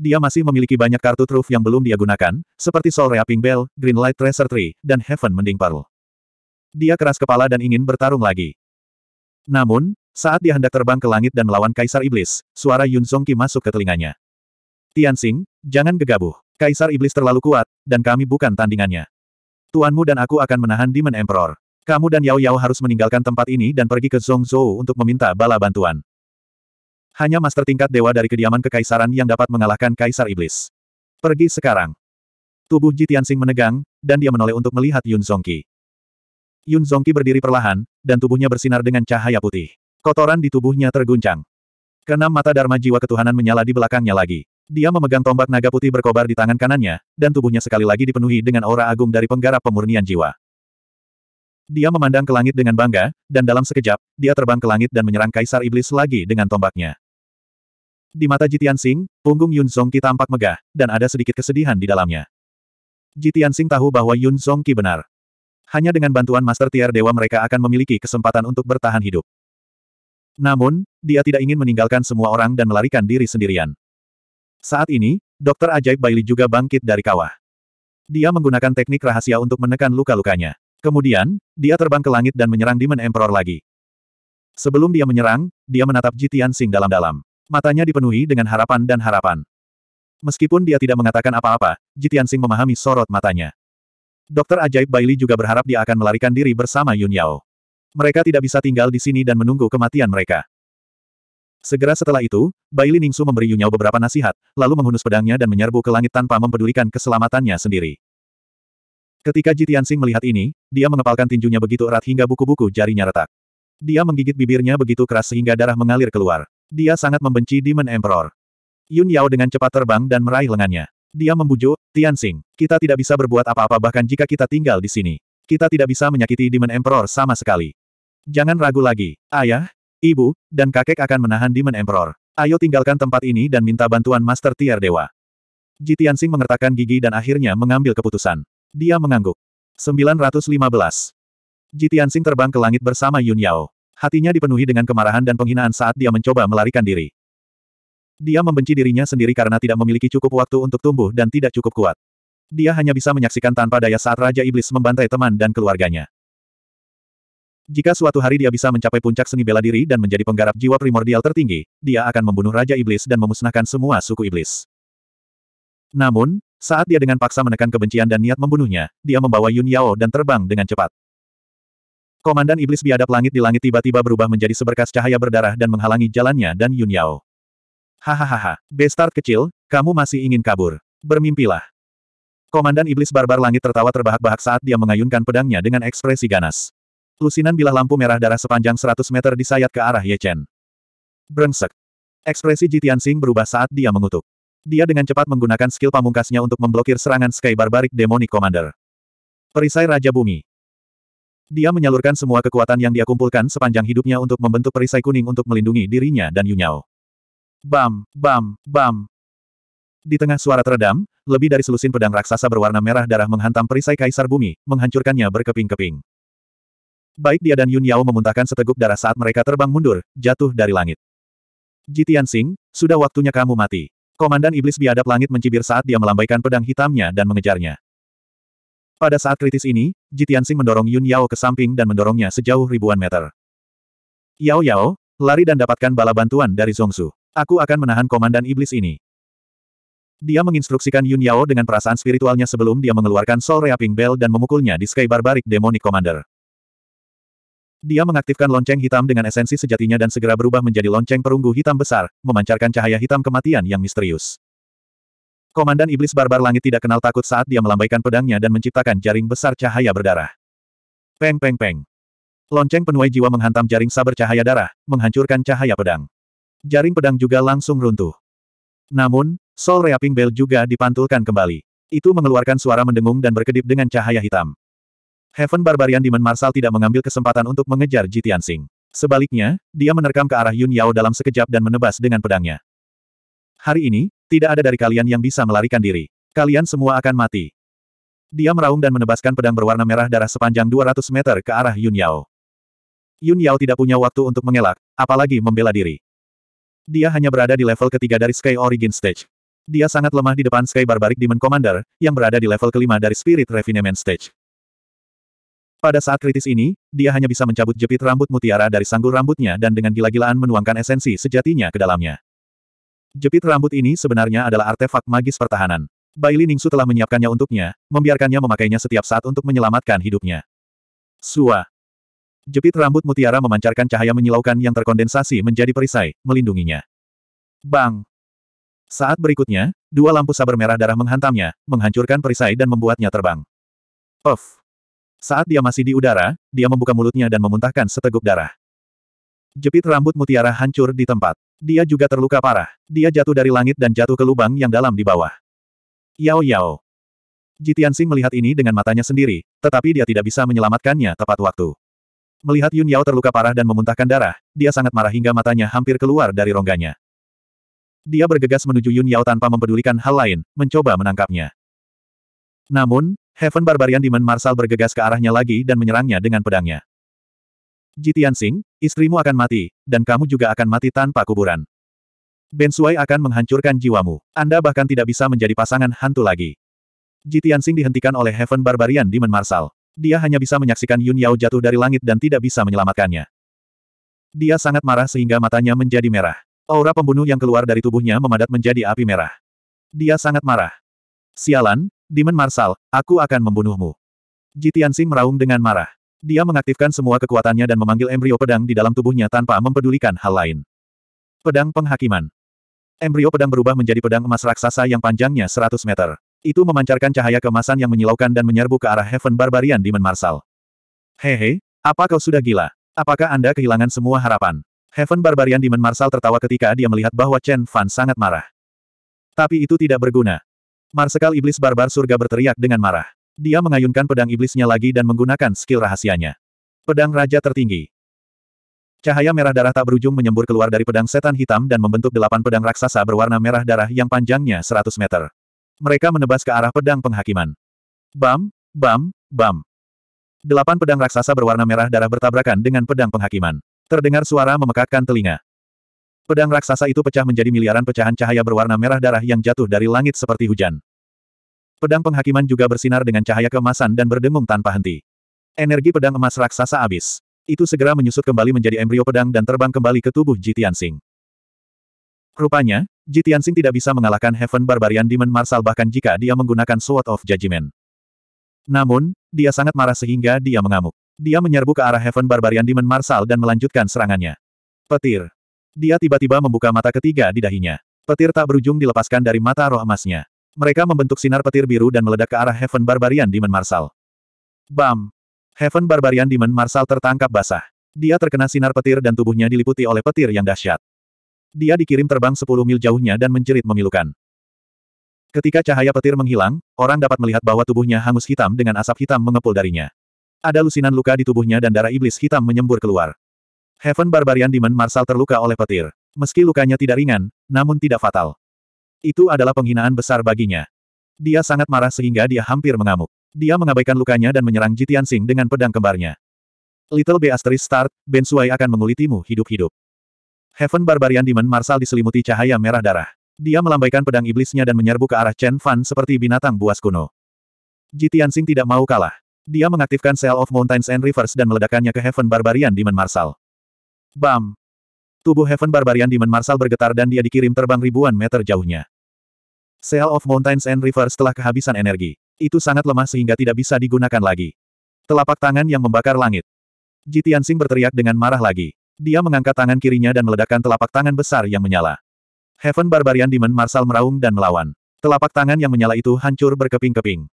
A: dia masih memiliki banyak kartu truf yang belum dia gunakan, seperti Soul Reaping Bell, Green Light Treasure Tree, dan Heaven Mending Pearl. Dia keras kepala dan ingin bertarung lagi. Namun, saat dia hendak terbang ke langit dan melawan Kaisar Iblis, suara Yun Songki masuk ke telinganya. Tianxing, jangan gegabah. Kaisar Iblis terlalu kuat, dan kami bukan tandingannya. Tuanmu dan aku akan menahan Demon Emperor. Kamu dan Yao Yao harus meninggalkan tempat ini dan pergi ke Zhongzhou untuk meminta bala bantuan. Hanya master tingkat dewa dari kediaman kekaisaran yang dapat mengalahkan kaisar iblis. Pergi sekarang. Tubuh Ji Tianxing menegang, dan dia menoleh untuk melihat Yun Zongqi. Yun Zongqi berdiri perlahan, dan tubuhnya bersinar dengan cahaya putih. Kotoran di tubuhnya terguncang. Kenam mata Dharma jiwa ketuhanan menyala di belakangnya lagi. Dia memegang tombak naga putih berkobar di tangan kanannya, dan tubuhnya sekali lagi dipenuhi dengan aura agung dari penggarap pemurnian jiwa. Dia memandang ke langit dengan bangga, dan dalam sekejap, dia terbang ke langit dan menyerang Kaisar Iblis lagi dengan tombaknya. Di mata Jitian Sing, punggung Yun Songqi tampak megah, dan ada sedikit kesedihan di dalamnya. Jitian Sing tahu bahwa Yun Songqi benar. Hanya dengan bantuan Master Tier Dewa mereka akan memiliki kesempatan untuk bertahan hidup. Namun, dia tidak ingin meninggalkan semua orang dan melarikan diri sendirian. Saat ini, Dokter Ajaib Bailey juga bangkit dari kawah. Dia menggunakan teknik rahasia untuk menekan luka-lukanya. Kemudian, dia terbang ke langit dan menyerang Demon Emperor lagi. Sebelum dia menyerang, dia menatap Jitian Sing dalam-dalam. Matanya dipenuhi dengan harapan dan harapan. Meskipun dia tidak mengatakan apa-apa, Jitian Sing memahami sorot matanya. Dokter ajaib Bailey juga berharap dia akan melarikan diri bersama Yun Yao. Mereka tidak bisa tinggal di sini dan menunggu kematian mereka. Segera setelah itu, Baili Ningsu memberi Yunyao beberapa nasihat, lalu menghunus pedangnya dan menyerbu ke langit tanpa mempedulikan keselamatannya sendiri. Ketika Ji Tianxing melihat ini, dia mengepalkan tinjunya begitu erat hingga buku-buku jarinya retak. Dia menggigit bibirnya begitu keras sehingga darah mengalir keluar. Dia sangat membenci Demon Emperor. Yun Yao dengan cepat terbang dan meraih lengannya. Dia membujuk, Tianxing, kita tidak bisa berbuat apa-apa bahkan jika kita tinggal di sini. Kita tidak bisa menyakiti Demon Emperor sama sekali. Jangan ragu lagi, ayah, ibu, dan kakek akan menahan Demon Emperor. Ayo tinggalkan tempat ini dan minta bantuan Master Tier Dewa. Ji Tianxing mengertakkan gigi dan akhirnya mengambil keputusan. Dia mengangguk. 915. Jitiansing terbang ke langit bersama Yun Yao. Hatinya dipenuhi dengan kemarahan dan penghinaan saat dia mencoba melarikan diri. Dia membenci dirinya sendiri karena tidak memiliki cukup waktu untuk tumbuh dan tidak cukup kuat. Dia hanya bisa menyaksikan tanpa daya saat Raja Iblis membantai teman dan keluarganya. Jika suatu hari dia bisa mencapai puncak seni bela diri dan menjadi penggarap jiwa primordial tertinggi, dia akan membunuh Raja Iblis dan memusnahkan semua suku Iblis. Namun, saat dia dengan paksa menekan kebencian dan niat membunuhnya, dia membawa Yun Yao dan terbang dengan cepat. Komandan Iblis Biadab Langit di langit tiba-tiba berubah menjadi seberkas cahaya berdarah dan menghalangi jalannya dan Yun Yao. Hahaha, Bestart kecil, kamu masih ingin kabur. Bermimpilah. Komandan Iblis Barbar Langit tertawa terbahak-bahak saat dia mengayunkan pedangnya dengan ekspresi ganas. Lusinan bilah lampu merah darah sepanjang 100 meter disayat ke arah Ye Chen. Brengsek. Ekspresi Jitian Sing berubah saat dia mengutuk. Dia dengan cepat menggunakan skill pamungkasnya untuk memblokir serangan Sky Barbaric Demonic Commander. Perisai Raja Bumi. Dia menyalurkan semua kekuatan yang dia kumpulkan sepanjang hidupnya untuk membentuk perisai kuning untuk melindungi dirinya dan Yunyao. Bam, bam, bam. Di tengah suara teredam, lebih dari selusin pedang raksasa berwarna merah darah menghantam perisai kaisar bumi, menghancurkannya berkeping-keping. Baik dia dan Yun Yao memuntahkan seteguk darah saat mereka terbang mundur, jatuh dari langit. Jitian Sing, sudah waktunya kamu mati. Komandan Iblis Biadab Langit mencibir saat dia melambaikan pedang hitamnya dan mengejarnya. Pada saat kritis ini, Jitiansing mendorong Yun Yao ke samping dan mendorongnya sejauh ribuan meter. Yao Yao, lari dan dapatkan bala bantuan dari Zongsu. Aku akan menahan komandan iblis ini. Dia menginstruksikan Yun Yao dengan perasaan spiritualnya sebelum dia mengeluarkan Soul Reaping Bell dan memukulnya di Sky Barbaric Demonic Commander. Dia mengaktifkan lonceng hitam dengan esensi sejatinya dan segera berubah menjadi lonceng perunggu hitam besar, memancarkan cahaya hitam kematian yang misterius. Komandan Iblis Barbar Langit tidak kenal takut saat dia melambaikan pedangnya dan menciptakan jaring besar cahaya berdarah. Peng peng peng. Lonceng penuai jiwa menghantam jaring saber cahaya darah, menghancurkan cahaya pedang. Jaring pedang juga langsung runtuh. Namun, Soul Reaping Bell juga dipantulkan kembali. Itu mengeluarkan suara mendengung dan berkedip dengan cahaya hitam. Heaven Barbarian Demon Marshal tidak mengambil kesempatan untuk mengejar Jitian Sing. Sebaliknya, dia menerkam ke arah Yun Yao dalam sekejap dan menebas dengan pedangnya. Hari ini, tidak ada dari kalian yang bisa melarikan diri. Kalian semua akan mati. Dia meraung dan menebaskan pedang berwarna merah darah sepanjang 200 meter ke arah Yun Yao. Yun Yao tidak punya waktu untuk mengelak, apalagi membela diri. Dia hanya berada di level ketiga dari Sky Origin Stage. Dia sangat lemah di depan Sky Barbaric Demon Commander, yang berada di level kelima dari Spirit Refinement Stage. Pada saat kritis ini, dia hanya bisa mencabut jepit rambut mutiara dari sanggul rambutnya dan dengan gila-gilaan menuangkan esensi sejatinya ke dalamnya. Jepit rambut ini sebenarnya adalah artefak magis pertahanan. Baili Ningsu telah menyiapkannya untuknya, membiarkannya memakainya setiap saat untuk menyelamatkan hidupnya. Sua. Jepit rambut mutiara memancarkan cahaya menyilaukan yang terkondensasi menjadi perisai, melindunginya. Bang! Saat berikutnya, dua lampu saber merah darah menghantamnya, menghancurkan perisai dan membuatnya terbang. Of! Saat dia masih di udara, dia membuka mulutnya dan memuntahkan seteguk darah. Jepit rambut mutiara hancur di tempat. Dia juga terluka parah. Dia jatuh dari langit dan jatuh ke lubang yang dalam di bawah. Yao Yao. Jitian Sing melihat ini dengan matanya sendiri, tetapi dia tidak bisa menyelamatkannya tepat waktu. Melihat Yun Yao terluka parah dan memuntahkan darah, dia sangat marah hingga matanya hampir keluar dari rongganya. Dia bergegas menuju Yun Yao tanpa mempedulikan hal lain, mencoba menangkapnya. Namun, Heaven Barbarian Demon Marshal bergegas ke arahnya lagi dan menyerangnya dengan pedangnya. Jitian Sing, istrimu akan mati, dan kamu juga akan mati tanpa kuburan. Ben Bensuai akan menghancurkan jiwamu. Anda bahkan tidak bisa menjadi pasangan hantu lagi. Jitian Sing dihentikan oleh Heaven Barbarian Demon Marshal. Dia hanya bisa menyaksikan Yun Yao jatuh dari langit dan tidak bisa menyelamatkannya. Dia sangat marah sehingga matanya menjadi merah. Aura pembunuh yang keluar dari tubuhnya memadat menjadi api merah. Dia sangat marah. Sialan, Demon Marsal, aku akan membunuhmu. Jitian Sing meraung dengan marah. Dia mengaktifkan semua kekuatannya dan memanggil embrio pedang di dalam tubuhnya tanpa mempedulikan hal lain. Pedang Penghakiman Embrio pedang berubah menjadi pedang emas raksasa yang panjangnya 100 meter. Itu memancarkan cahaya kemasan yang menyilaukan dan menyerbu ke arah Heaven Barbarian Demon Marsal. Hehe, apa kau sudah gila? Apakah Anda kehilangan semua harapan? Heaven Barbarian Demon Marsal tertawa ketika dia melihat bahwa Chen Fan sangat marah. Tapi itu tidak berguna. Marsekal Iblis Barbar Surga berteriak dengan marah. Dia mengayunkan pedang iblisnya lagi dan menggunakan skill rahasianya. Pedang Raja Tertinggi. Cahaya merah darah tak berujung menyembur keluar dari pedang setan hitam dan membentuk delapan pedang raksasa berwarna merah darah yang panjangnya 100 meter. Mereka menebas ke arah pedang penghakiman. Bam, bam, bam. Delapan pedang raksasa berwarna merah darah bertabrakan dengan pedang penghakiman. Terdengar suara memekakkan telinga. Pedang raksasa itu pecah menjadi miliaran pecahan cahaya berwarna merah darah yang jatuh dari langit seperti hujan. Pedang penghakiman juga bersinar dengan cahaya kemasan dan berdengung tanpa henti. Energi pedang emas raksasa habis. Itu segera menyusut kembali menjadi embrio pedang dan terbang kembali ke tubuh Jitian Singh. Rupanya, Jitian Singh tidak bisa mengalahkan Heaven Barbarian Demon Marshal bahkan jika dia menggunakan Sword of Judgment. Namun, dia sangat marah sehingga dia mengamuk. Dia menyerbu ke arah Heaven Barbarian Demon Marshal dan melanjutkan serangannya. Petir. Dia tiba-tiba membuka mata ketiga di dahinya. Petir tak berujung dilepaskan dari mata roh emasnya. Mereka membentuk sinar petir biru dan meledak ke arah Heaven Barbarian Demon Marsal. Bam! Heaven Barbarian Demon Marsal tertangkap basah. Dia terkena sinar petir dan tubuhnya diliputi oleh petir yang dahsyat. Dia dikirim terbang 10 mil jauhnya dan menjerit memilukan. Ketika cahaya petir menghilang, orang dapat melihat bahwa tubuhnya hangus hitam dengan asap hitam mengepul darinya. Ada lusinan luka di tubuhnya dan darah iblis hitam menyembur keluar. Heaven Barbarian Demon Marshal terluka oleh petir. Meski lukanya tidak ringan, namun tidak fatal. Itu adalah penghinaan besar baginya. Dia sangat marah sehingga dia hampir mengamuk. Dia mengabaikan lukanya dan menyerang Jitian Sing dengan pedang kembarnya. Little B asterisk start, Sui akan mengulitimu hidup-hidup. Heaven Barbarian Demon Marshal diselimuti cahaya merah darah. Dia melambaikan pedang iblisnya dan menyerbu ke arah Chen Fan seperti binatang buas kuno. Jitian Sing tidak mau kalah. Dia mengaktifkan Cell of Mountains and Rivers dan meledakkannya ke Heaven Barbarian Demon Marshal. Bam! Tubuh Heaven Barbarian Demon Marshal bergetar dan dia dikirim terbang ribuan meter jauhnya. Seal of Mountains and Rivers telah kehabisan energi. Itu sangat lemah sehingga tidak bisa digunakan lagi. Telapak tangan yang membakar langit. Jitian berteriak dengan marah lagi. Dia mengangkat tangan kirinya dan meledakkan telapak tangan besar yang menyala. Heaven Barbarian Demon Marshal meraung dan melawan. Telapak tangan yang menyala itu hancur berkeping-keping.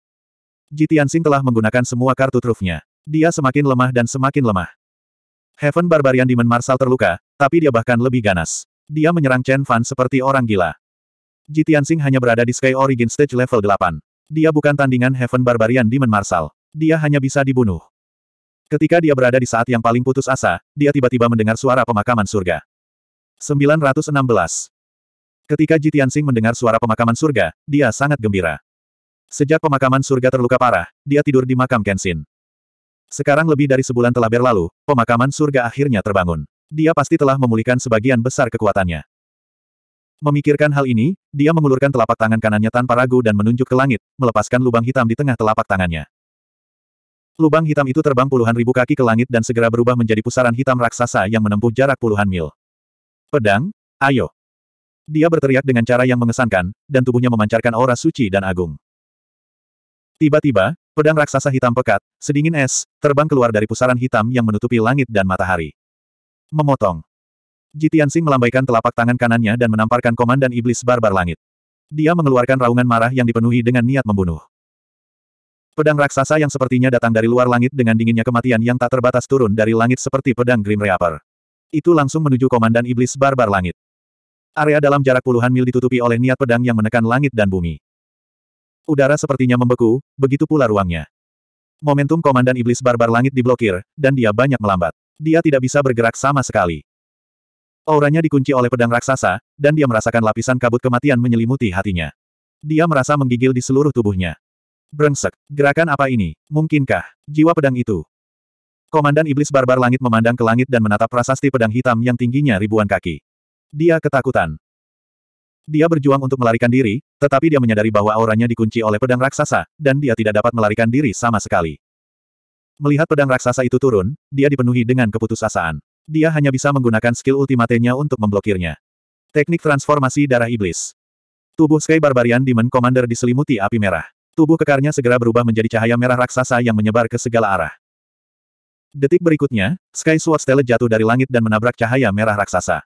A: Jitian telah menggunakan semua kartu trufnya. Dia semakin lemah dan semakin lemah. Heaven Barbarian Demon Marshal terluka, tapi dia bahkan lebih ganas. Dia menyerang Chen Fan seperti orang gila. Ji Tianxing hanya berada di Sky Origin Stage level 8. Dia bukan tandingan Heaven Barbarian Demon Marshal. Dia hanya bisa dibunuh. Ketika dia berada di saat yang paling putus asa, dia tiba-tiba mendengar suara pemakaman surga. 916. Ketika Ji Tianxing mendengar suara pemakaman surga, dia sangat gembira. Sejak pemakaman surga terluka parah, dia tidur di makam Kenshin. Sekarang lebih dari sebulan telah berlalu, pemakaman surga akhirnya terbangun. Dia pasti telah memulihkan sebagian besar kekuatannya. Memikirkan hal ini, dia mengulurkan telapak tangan kanannya tanpa ragu dan menunjuk ke langit, melepaskan lubang hitam di tengah telapak tangannya. Lubang hitam itu terbang puluhan ribu kaki ke langit dan segera berubah menjadi pusaran hitam raksasa yang menempuh jarak puluhan mil. Pedang, ayo! Dia berteriak dengan cara yang mengesankan, dan tubuhnya memancarkan aura suci dan agung. Tiba-tiba, Pedang raksasa hitam pekat, sedingin es, terbang keluar dari pusaran hitam yang menutupi langit dan matahari. Memotong. Jitiansing melambaikan telapak tangan kanannya dan menamparkan komandan iblis barbar langit. Dia mengeluarkan raungan marah yang dipenuhi dengan niat membunuh. Pedang raksasa yang sepertinya datang dari luar langit dengan dinginnya kematian yang tak terbatas turun dari langit seperti pedang Grim Reaper. Itu langsung menuju komandan iblis barbar langit. Area dalam jarak puluhan mil ditutupi oleh niat pedang yang menekan langit dan bumi. Udara sepertinya membeku, begitu pula ruangnya. Momentum Komandan Iblis Barbar Langit diblokir, dan dia banyak melambat. Dia tidak bisa bergerak sama sekali. Auranya dikunci oleh pedang raksasa, dan dia merasakan lapisan kabut kematian menyelimuti hatinya. Dia merasa menggigil di seluruh tubuhnya. Brengsek, gerakan apa ini? Mungkinkah? Jiwa pedang itu. Komandan Iblis Barbar Langit memandang ke langit dan menatap prasasti pedang hitam yang tingginya ribuan kaki. Dia ketakutan. Dia berjuang untuk melarikan diri, tetapi dia menyadari bahwa auranya dikunci oleh pedang raksasa, dan dia tidak dapat melarikan diri sama sekali. Melihat pedang raksasa itu turun, dia dipenuhi dengan keputusasaan. Dia hanya bisa menggunakan skill ultimatenya untuk memblokirnya. Teknik transformasi darah iblis. Tubuh Sky Barbarian Demon Commander diselimuti api merah. Tubuh kekarnya segera berubah menjadi cahaya merah raksasa yang menyebar ke segala arah. Detik berikutnya, Sky Sword Stele jatuh dari langit dan menabrak cahaya merah raksasa.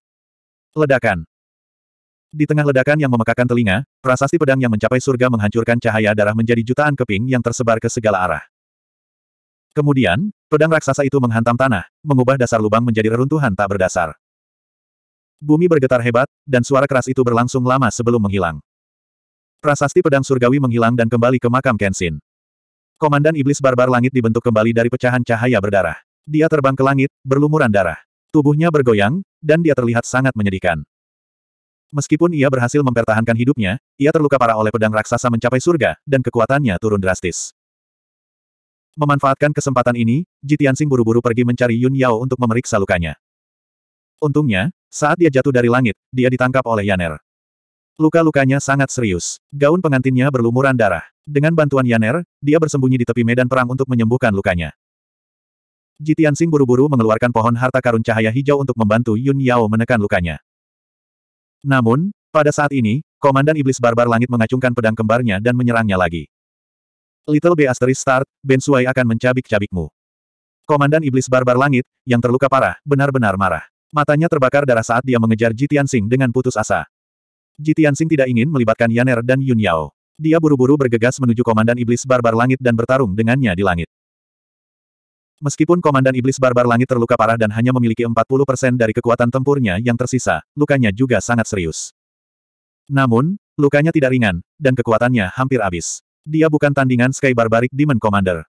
A: Ledakan. Di tengah ledakan yang memekakan telinga, prasasti pedang yang mencapai surga menghancurkan cahaya darah menjadi jutaan keping yang tersebar ke segala arah. Kemudian, pedang raksasa itu menghantam tanah, mengubah dasar lubang menjadi reruntuhan tak berdasar. Bumi bergetar hebat, dan suara keras itu berlangsung lama sebelum menghilang. Prasasti pedang surgawi menghilang dan kembali ke makam Kenshin. Komandan Iblis Barbar Langit dibentuk kembali dari pecahan cahaya berdarah. Dia terbang ke langit, berlumuran darah. Tubuhnya bergoyang, dan dia terlihat sangat menyedihkan. Meskipun ia berhasil mempertahankan hidupnya, ia terluka parah oleh pedang raksasa mencapai surga, dan kekuatannya turun drastis. Memanfaatkan kesempatan ini, Jitiansing buru-buru pergi mencari Yun Yao untuk memeriksa lukanya. Untungnya, saat dia jatuh dari langit, dia ditangkap oleh Yaner. Luka-lukanya sangat serius. Gaun pengantinnya berlumuran darah. Dengan bantuan Yaner, dia bersembunyi di tepi medan perang untuk menyembuhkan lukanya. Jitiansing buru-buru mengeluarkan pohon harta karun cahaya hijau untuk membantu Yun Yao menekan lukanya. Namun, pada saat ini, Komandan Iblis Barbar Langit mengacungkan pedang kembarnya dan menyerangnya lagi. Little B asterisk start, Ben Sui akan mencabik-cabikmu. Komandan Iblis Barbar Langit, yang terluka parah, benar-benar marah. Matanya terbakar darah saat dia mengejar Jitian Sing dengan putus asa. Jitian Sing tidak ingin melibatkan Yaner dan Yun Yao. Dia buru-buru bergegas menuju Komandan Iblis Barbar Langit dan bertarung dengannya di langit. Meskipun Komandan Iblis Barbar Langit terluka parah dan hanya memiliki 40% dari kekuatan tempurnya yang tersisa, lukanya juga sangat serius. Namun, lukanya tidak ringan, dan kekuatannya hampir habis. Dia bukan tandingan Sky Barbaric Demon Commander.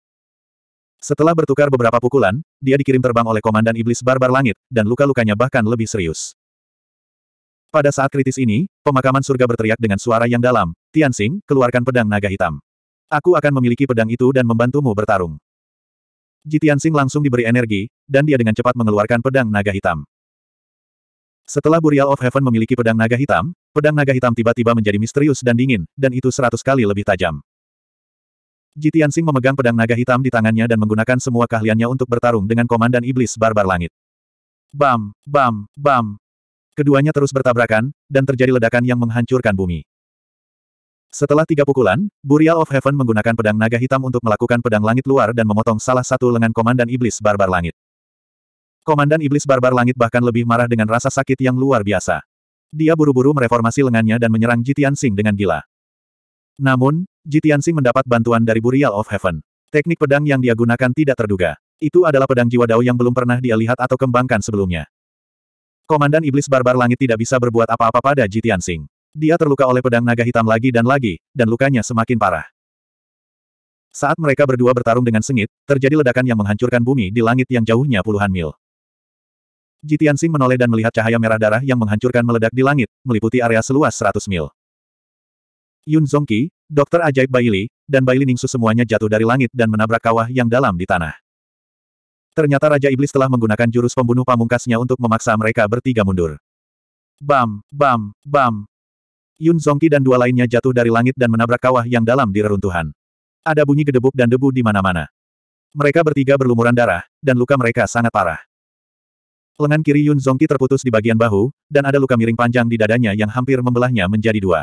A: Setelah bertukar beberapa pukulan, dia dikirim terbang oleh Komandan Iblis Barbar Langit, dan luka-lukanya bahkan lebih serius. Pada saat kritis ini, pemakaman surga berteriak dengan suara yang dalam, Tianxing, keluarkan pedang naga hitam. Aku akan memiliki pedang itu dan membantumu bertarung. Jitian Sing langsung diberi energi, dan dia dengan cepat mengeluarkan pedang naga hitam. Setelah Burial of Heaven memiliki pedang naga hitam, pedang naga hitam tiba-tiba menjadi misterius dan dingin, dan itu seratus kali lebih tajam. Jitian Sing memegang pedang naga hitam di tangannya dan menggunakan semua keahliannya untuk bertarung dengan komandan iblis barbar langit. Bam, bam, bam. Keduanya terus bertabrakan, dan terjadi ledakan yang menghancurkan bumi. Setelah tiga pukulan, Burial of Heaven menggunakan pedang naga hitam untuk melakukan pedang langit luar dan memotong salah satu lengan Komandan Iblis Barbar Langit. Komandan Iblis Barbar Langit bahkan lebih marah dengan rasa sakit yang luar biasa. Dia buru-buru mereformasi lengannya dan menyerang Jitian Sing dengan gila. Namun, Jitian Sing mendapat bantuan dari Burial of Heaven. Teknik pedang yang dia gunakan tidak terduga. Itu adalah pedang jiwa dao yang belum pernah dia lihat atau kembangkan sebelumnya. Komandan Iblis Barbar Langit tidak bisa berbuat apa-apa pada Jitian Sing. Dia terluka oleh pedang naga hitam lagi dan lagi, dan lukanya semakin parah. Saat mereka berdua bertarung dengan sengit, terjadi ledakan yang menghancurkan bumi di langit yang jauhnya puluhan mil. Jitian Sing menoleh dan melihat cahaya merah darah yang menghancurkan meledak di langit, meliputi area seluas 100 mil. Yun Zongqi, Dokter Ajaib Baili, dan Baili Ningsu semuanya jatuh dari langit dan menabrak kawah yang dalam di tanah. Ternyata Raja Iblis telah menggunakan jurus pembunuh pamungkasnya untuk memaksa mereka bertiga mundur. Bam, bam, bam, Yun Zongti dan dua lainnya jatuh dari langit dan menabrak kawah yang dalam di reruntuhan. Ada bunyi gedebuk dan debu di mana-mana. Mereka bertiga berlumuran darah, dan luka mereka sangat parah. Lengan kiri Yun Zongti terputus di bagian bahu, dan ada luka miring panjang di dadanya yang hampir membelahnya menjadi dua.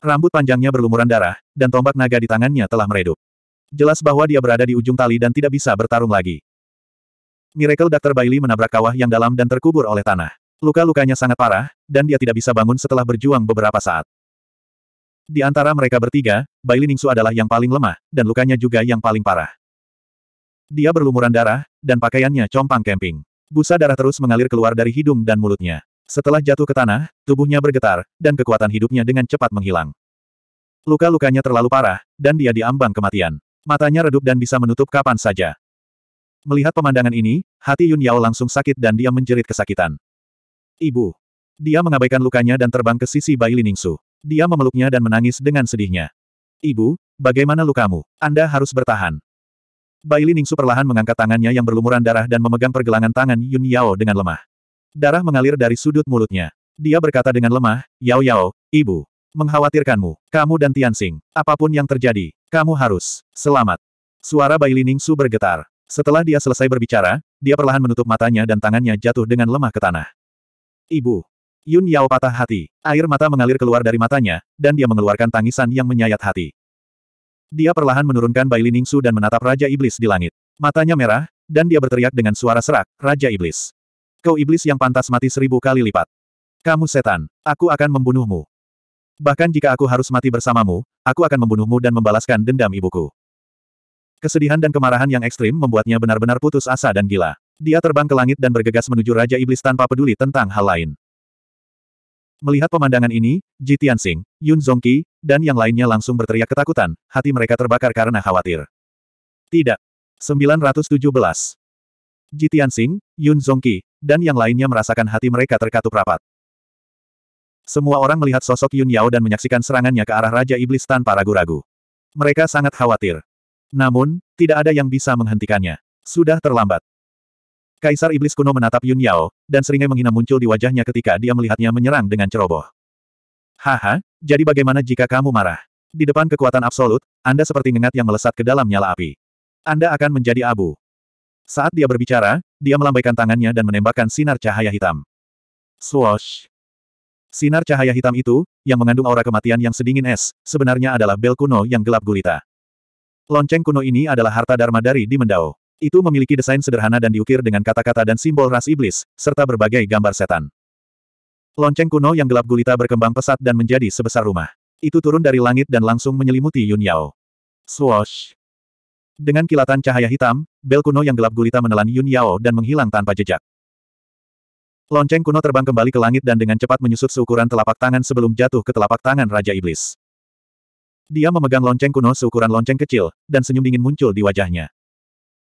A: Rambut panjangnya berlumuran darah, dan tombak naga di tangannya telah meredup. Jelas bahwa dia berada di ujung tali dan tidak bisa bertarung lagi. Miracle Dr. Bailey menabrak kawah yang dalam dan terkubur oleh tanah. Luka-lukanya sangat parah, dan dia tidak bisa bangun setelah berjuang beberapa saat. Di antara mereka bertiga, Bai Liningsu adalah yang paling lemah, dan lukanya juga yang paling parah. Dia berlumuran darah, dan pakaiannya compang kemping. Busa darah terus mengalir keluar dari hidung dan mulutnya. Setelah jatuh ke tanah, tubuhnya bergetar, dan kekuatan hidupnya dengan cepat menghilang. Luka-lukanya terlalu parah, dan dia diambang kematian. Matanya redup dan bisa menutup kapan saja. Melihat pemandangan ini, hati Yun Yao langsung sakit dan dia menjerit kesakitan. Ibu. Dia mengabaikan lukanya dan terbang ke sisi bayi Liningsu. Dia memeluknya dan menangis dengan sedihnya. Ibu, bagaimana lukamu? Anda harus bertahan. Bai Liningsu perlahan mengangkat tangannya yang berlumuran darah dan memegang pergelangan tangan Yun Yao dengan lemah. Darah mengalir dari sudut mulutnya. Dia berkata dengan lemah, Yao Yao, ibu. Mengkhawatirkanmu, kamu dan Tianxing. Apapun yang terjadi, kamu harus selamat. Suara Bai Liningsu bergetar. Setelah dia selesai berbicara, dia perlahan menutup matanya dan tangannya jatuh dengan lemah ke tanah. Ibu. Yun Yao patah hati. Air mata mengalir keluar dari matanya, dan dia mengeluarkan tangisan yang menyayat hati. Dia perlahan menurunkan Bai Ningsu dan menatap Raja Iblis di langit. Matanya merah, dan dia berteriak dengan suara serak, Raja Iblis. Kau iblis yang pantas mati seribu kali lipat. Kamu setan, aku akan membunuhmu. Bahkan jika aku harus mati bersamamu, aku akan membunuhmu dan membalaskan dendam ibuku. Kesedihan dan kemarahan yang ekstrim membuatnya benar-benar putus asa dan gila. Dia terbang ke langit dan bergegas menuju Raja Iblis tanpa peduli tentang hal lain. Melihat pemandangan ini, Ji Tianxing, Yun Zongqi, dan yang lainnya langsung berteriak ketakutan, hati mereka terbakar karena khawatir. Tidak. 917. Ji Tianxing, Yun Zongqi, dan yang lainnya merasakan hati mereka terkatup rapat. Semua orang melihat sosok Yun Yao dan menyaksikan serangannya ke arah Raja Iblis tanpa ragu-ragu. Mereka sangat khawatir. Namun, tidak ada yang bisa menghentikannya. Sudah terlambat. Kaisar Iblis kuno menatap Yun Yao, dan seringai menghina muncul di wajahnya ketika dia melihatnya menyerang dengan ceroboh. Haha, jadi bagaimana jika kamu marah? Di depan kekuatan absolut, Anda seperti ngengat yang melesat ke dalam nyala api. Anda akan menjadi abu. Saat dia berbicara, dia melambaikan tangannya dan menembakkan sinar cahaya hitam. Swoosh! Sinar cahaya hitam itu, yang mengandung aura kematian yang sedingin es, sebenarnya adalah bel kuno yang gelap gulita. Lonceng kuno ini adalah harta dharma dari Dimendao. Itu memiliki desain sederhana dan diukir dengan kata-kata dan simbol ras iblis, serta berbagai gambar setan. Lonceng kuno yang gelap gulita berkembang pesat dan menjadi sebesar rumah. Itu turun dari langit dan langsung menyelimuti Yun Yao. Swoosh! Dengan kilatan cahaya hitam, bel kuno yang gelap gulita menelan Yun Yao dan menghilang tanpa jejak. Lonceng kuno terbang kembali ke langit dan dengan cepat menyusut seukuran telapak tangan sebelum jatuh ke telapak tangan Raja Iblis. Dia memegang lonceng kuno seukuran lonceng kecil, dan senyum dingin muncul di wajahnya.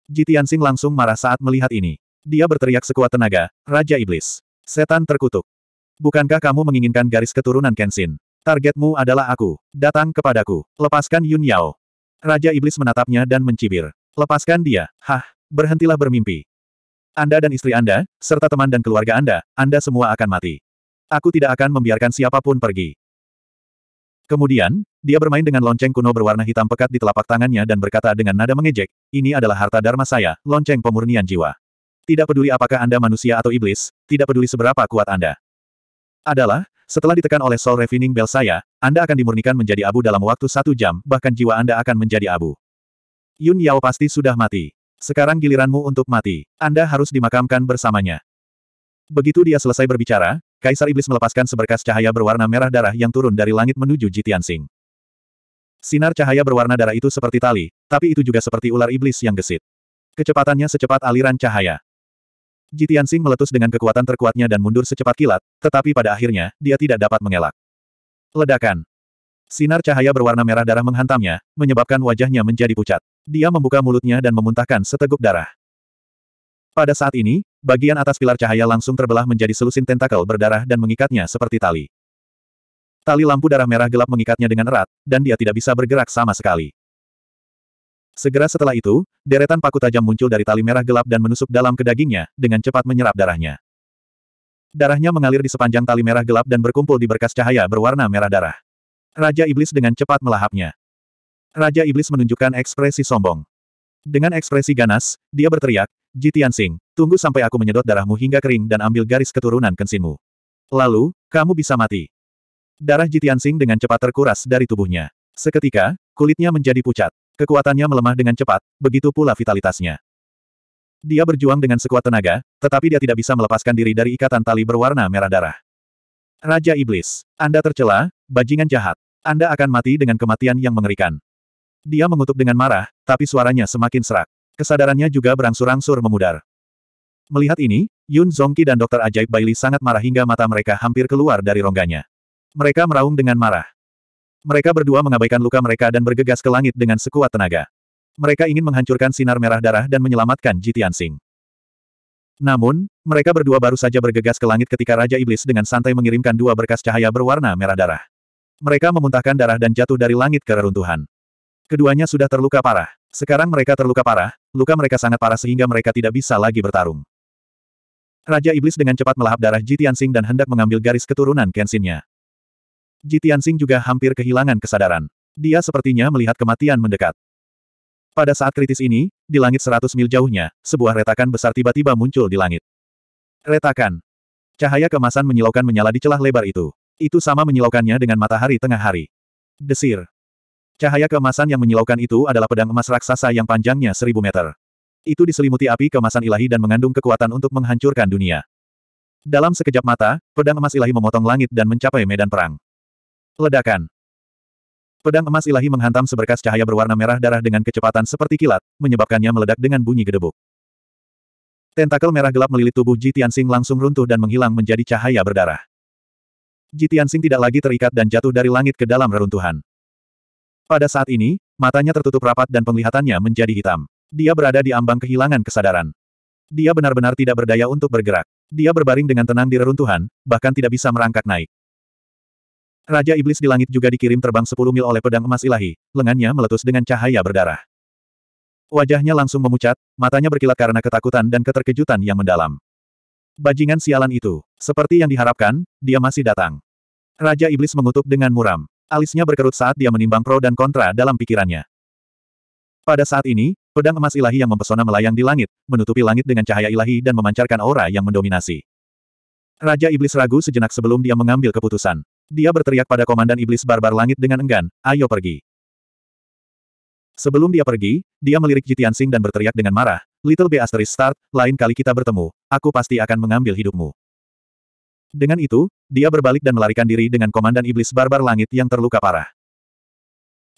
A: Jitiansing langsung marah saat melihat ini. Dia berteriak sekuat tenaga, Raja Iblis. Setan terkutuk. Bukankah kamu menginginkan garis keturunan Kenshin? Targetmu adalah aku. Datang kepadaku. Lepaskan Yun Yao. Raja Iblis menatapnya dan mencibir. Lepaskan dia. Hah, berhentilah bermimpi. Anda dan istri Anda, serta teman dan keluarga Anda, Anda semua akan mati. Aku tidak akan membiarkan siapapun pergi. Kemudian, dia bermain dengan lonceng kuno berwarna hitam pekat di telapak tangannya dan berkata dengan nada mengejek, ini adalah harta dharma saya, lonceng pemurnian jiwa. Tidak peduli apakah Anda manusia atau iblis, tidak peduli seberapa kuat Anda. Adalah, setelah ditekan oleh soul refining bell saya, Anda akan dimurnikan menjadi abu dalam waktu satu jam, bahkan jiwa Anda akan menjadi abu. Yun Yao pasti sudah mati. Sekarang giliranmu untuk mati. Anda harus dimakamkan bersamanya. Begitu dia selesai berbicara, Kaisar Iblis melepaskan seberkas cahaya berwarna merah darah yang turun dari langit menuju Jitian Sing. Sinar cahaya berwarna darah itu seperti tali, tapi itu juga seperti ular iblis yang gesit. Kecepatannya secepat aliran cahaya. Jitian Sing meletus dengan kekuatan terkuatnya dan mundur secepat kilat, tetapi pada akhirnya, dia tidak dapat mengelak. Ledakan. Sinar cahaya berwarna merah darah menghantamnya, menyebabkan wajahnya menjadi pucat. Dia membuka mulutnya dan memuntahkan seteguk darah. Pada saat ini, Bagian atas pilar cahaya langsung terbelah menjadi selusin tentakel berdarah dan mengikatnya seperti tali. Tali lampu darah merah gelap mengikatnya dengan erat, dan dia tidak bisa bergerak sama sekali. Segera setelah itu, deretan paku tajam muncul dari tali merah gelap dan menusuk dalam ke dagingnya, dengan cepat menyerap darahnya. Darahnya mengalir di sepanjang tali merah gelap dan berkumpul di berkas cahaya berwarna merah darah. Raja Iblis dengan cepat melahapnya. Raja Iblis menunjukkan ekspresi sombong. Dengan ekspresi ganas, dia berteriak, Jitian Tianxing, tunggu sampai aku menyedot darahmu hingga kering dan ambil garis keturunan kensinmu. Lalu, kamu bisa mati. Darah Jitian Tianxing dengan cepat terkuras dari tubuhnya. Seketika, kulitnya menjadi pucat. Kekuatannya melemah dengan cepat, begitu pula vitalitasnya. Dia berjuang dengan sekuat tenaga, tetapi dia tidak bisa melepaskan diri dari ikatan tali berwarna merah darah. Raja Iblis, Anda tercela, bajingan jahat. Anda akan mati dengan kematian yang mengerikan. Dia mengutuk dengan marah, tapi suaranya semakin serak. Kesadarannya juga berangsur-angsur memudar. Melihat ini, Yun Zongki dan Dokter Ajaib Bailey sangat marah hingga mata mereka hampir keluar dari rongganya. Mereka meraung dengan marah. Mereka berdua mengabaikan luka mereka dan bergegas ke langit dengan sekuat tenaga. Mereka ingin menghancurkan sinar merah darah dan menyelamatkan Jitian Sing. Namun, mereka berdua baru saja bergegas ke langit ketika Raja Iblis dengan santai mengirimkan dua berkas cahaya berwarna merah darah. Mereka memuntahkan darah dan jatuh dari langit ke reruntuhan. Keduanya sudah terluka parah. Sekarang mereka terluka parah, luka mereka sangat parah sehingga mereka tidak bisa lagi bertarung. Raja Iblis dengan cepat melahap darah Ji Tianxing dan hendak mengambil garis keturunan Kenshin-nya. Ji Tianxing juga hampir kehilangan kesadaran. Dia sepertinya melihat kematian mendekat. Pada saat kritis ini, di langit seratus mil jauhnya, sebuah retakan besar tiba-tiba muncul di langit. Retakan. Cahaya kemasan menyilaukan menyala di celah lebar itu. Itu sama menyilaukannya dengan matahari tengah hari. Desir. Cahaya keemasan yang menyilaukan itu adalah pedang emas raksasa yang panjangnya seribu meter. Itu diselimuti api keemasan ilahi dan mengandung kekuatan untuk menghancurkan dunia. Dalam sekejap mata, pedang emas ilahi memotong langit dan mencapai medan perang. Ledakan. Pedang emas ilahi menghantam seberkas cahaya berwarna merah darah dengan kecepatan seperti kilat, menyebabkannya meledak dengan bunyi gedebuk. Tentakel merah gelap melilit tubuh Ji Tianxing langsung runtuh dan menghilang menjadi cahaya berdarah. Ji Tianxing tidak lagi terikat dan jatuh dari langit ke dalam reruntuhan. Pada saat ini, matanya tertutup rapat dan penglihatannya menjadi hitam. Dia berada di ambang kehilangan kesadaran. Dia benar-benar tidak berdaya untuk bergerak. Dia berbaring dengan tenang di reruntuhan, bahkan tidak bisa merangkak naik. Raja Iblis di langit juga dikirim terbang 10 mil oleh pedang emas ilahi, lengannya meletus dengan cahaya berdarah. Wajahnya langsung memucat, matanya berkilat karena ketakutan dan keterkejutan yang mendalam. Bajingan sialan itu, seperti yang diharapkan, dia masih datang. Raja Iblis mengutuk dengan muram. Alisnya berkerut saat dia menimbang pro dan kontra dalam pikirannya. Pada saat ini, pedang emas ilahi yang mempesona melayang di langit, menutupi langit dengan cahaya ilahi dan memancarkan aura yang mendominasi. Raja Iblis ragu sejenak sebelum dia mengambil keputusan. Dia berteriak pada Komandan Iblis Barbar Langit dengan enggan, ayo pergi. Sebelum dia pergi, dia melirik Jitian Sing dan berteriak dengan marah, Little B asterisk start, lain kali kita bertemu, aku pasti akan mengambil hidupmu. Dengan itu, dia berbalik dan melarikan diri dengan komandan iblis barbar langit yang terluka parah.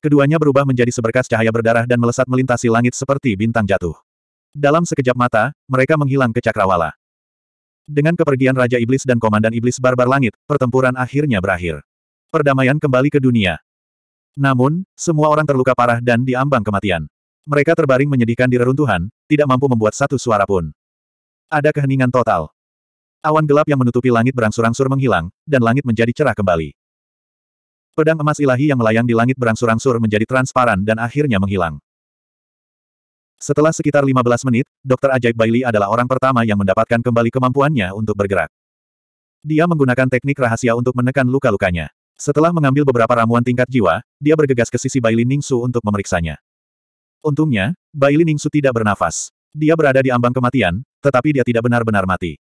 A: Keduanya berubah menjadi seberkas cahaya berdarah dan melesat melintasi langit seperti bintang jatuh. Dalam sekejap mata, mereka menghilang ke cakrawala. Dengan kepergian Raja Iblis dan Komandan Iblis Barbar Langit, pertempuran akhirnya berakhir. Perdamaian kembali ke dunia. Namun, semua orang terluka parah dan diambang kematian. Mereka terbaring menyedihkan di reruntuhan, tidak mampu membuat satu suara pun. Ada keheningan total. Awan gelap yang menutupi langit berangsur-angsur menghilang, dan langit menjadi cerah kembali. Pedang emas ilahi yang melayang di langit berangsur-angsur menjadi transparan dan akhirnya menghilang. Setelah sekitar 15 menit, Dr. Ajaib Bailey adalah orang pertama yang mendapatkan kembali kemampuannya untuk bergerak. Dia menggunakan teknik rahasia untuk menekan luka-lukanya. Setelah mengambil beberapa ramuan tingkat jiwa, dia bergegas ke sisi Bailey Ningsu untuk memeriksanya. Untungnya, Bailey Ningsu tidak bernafas. Dia berada di ambang kematian, tetapi dia tidak benar-benar mati.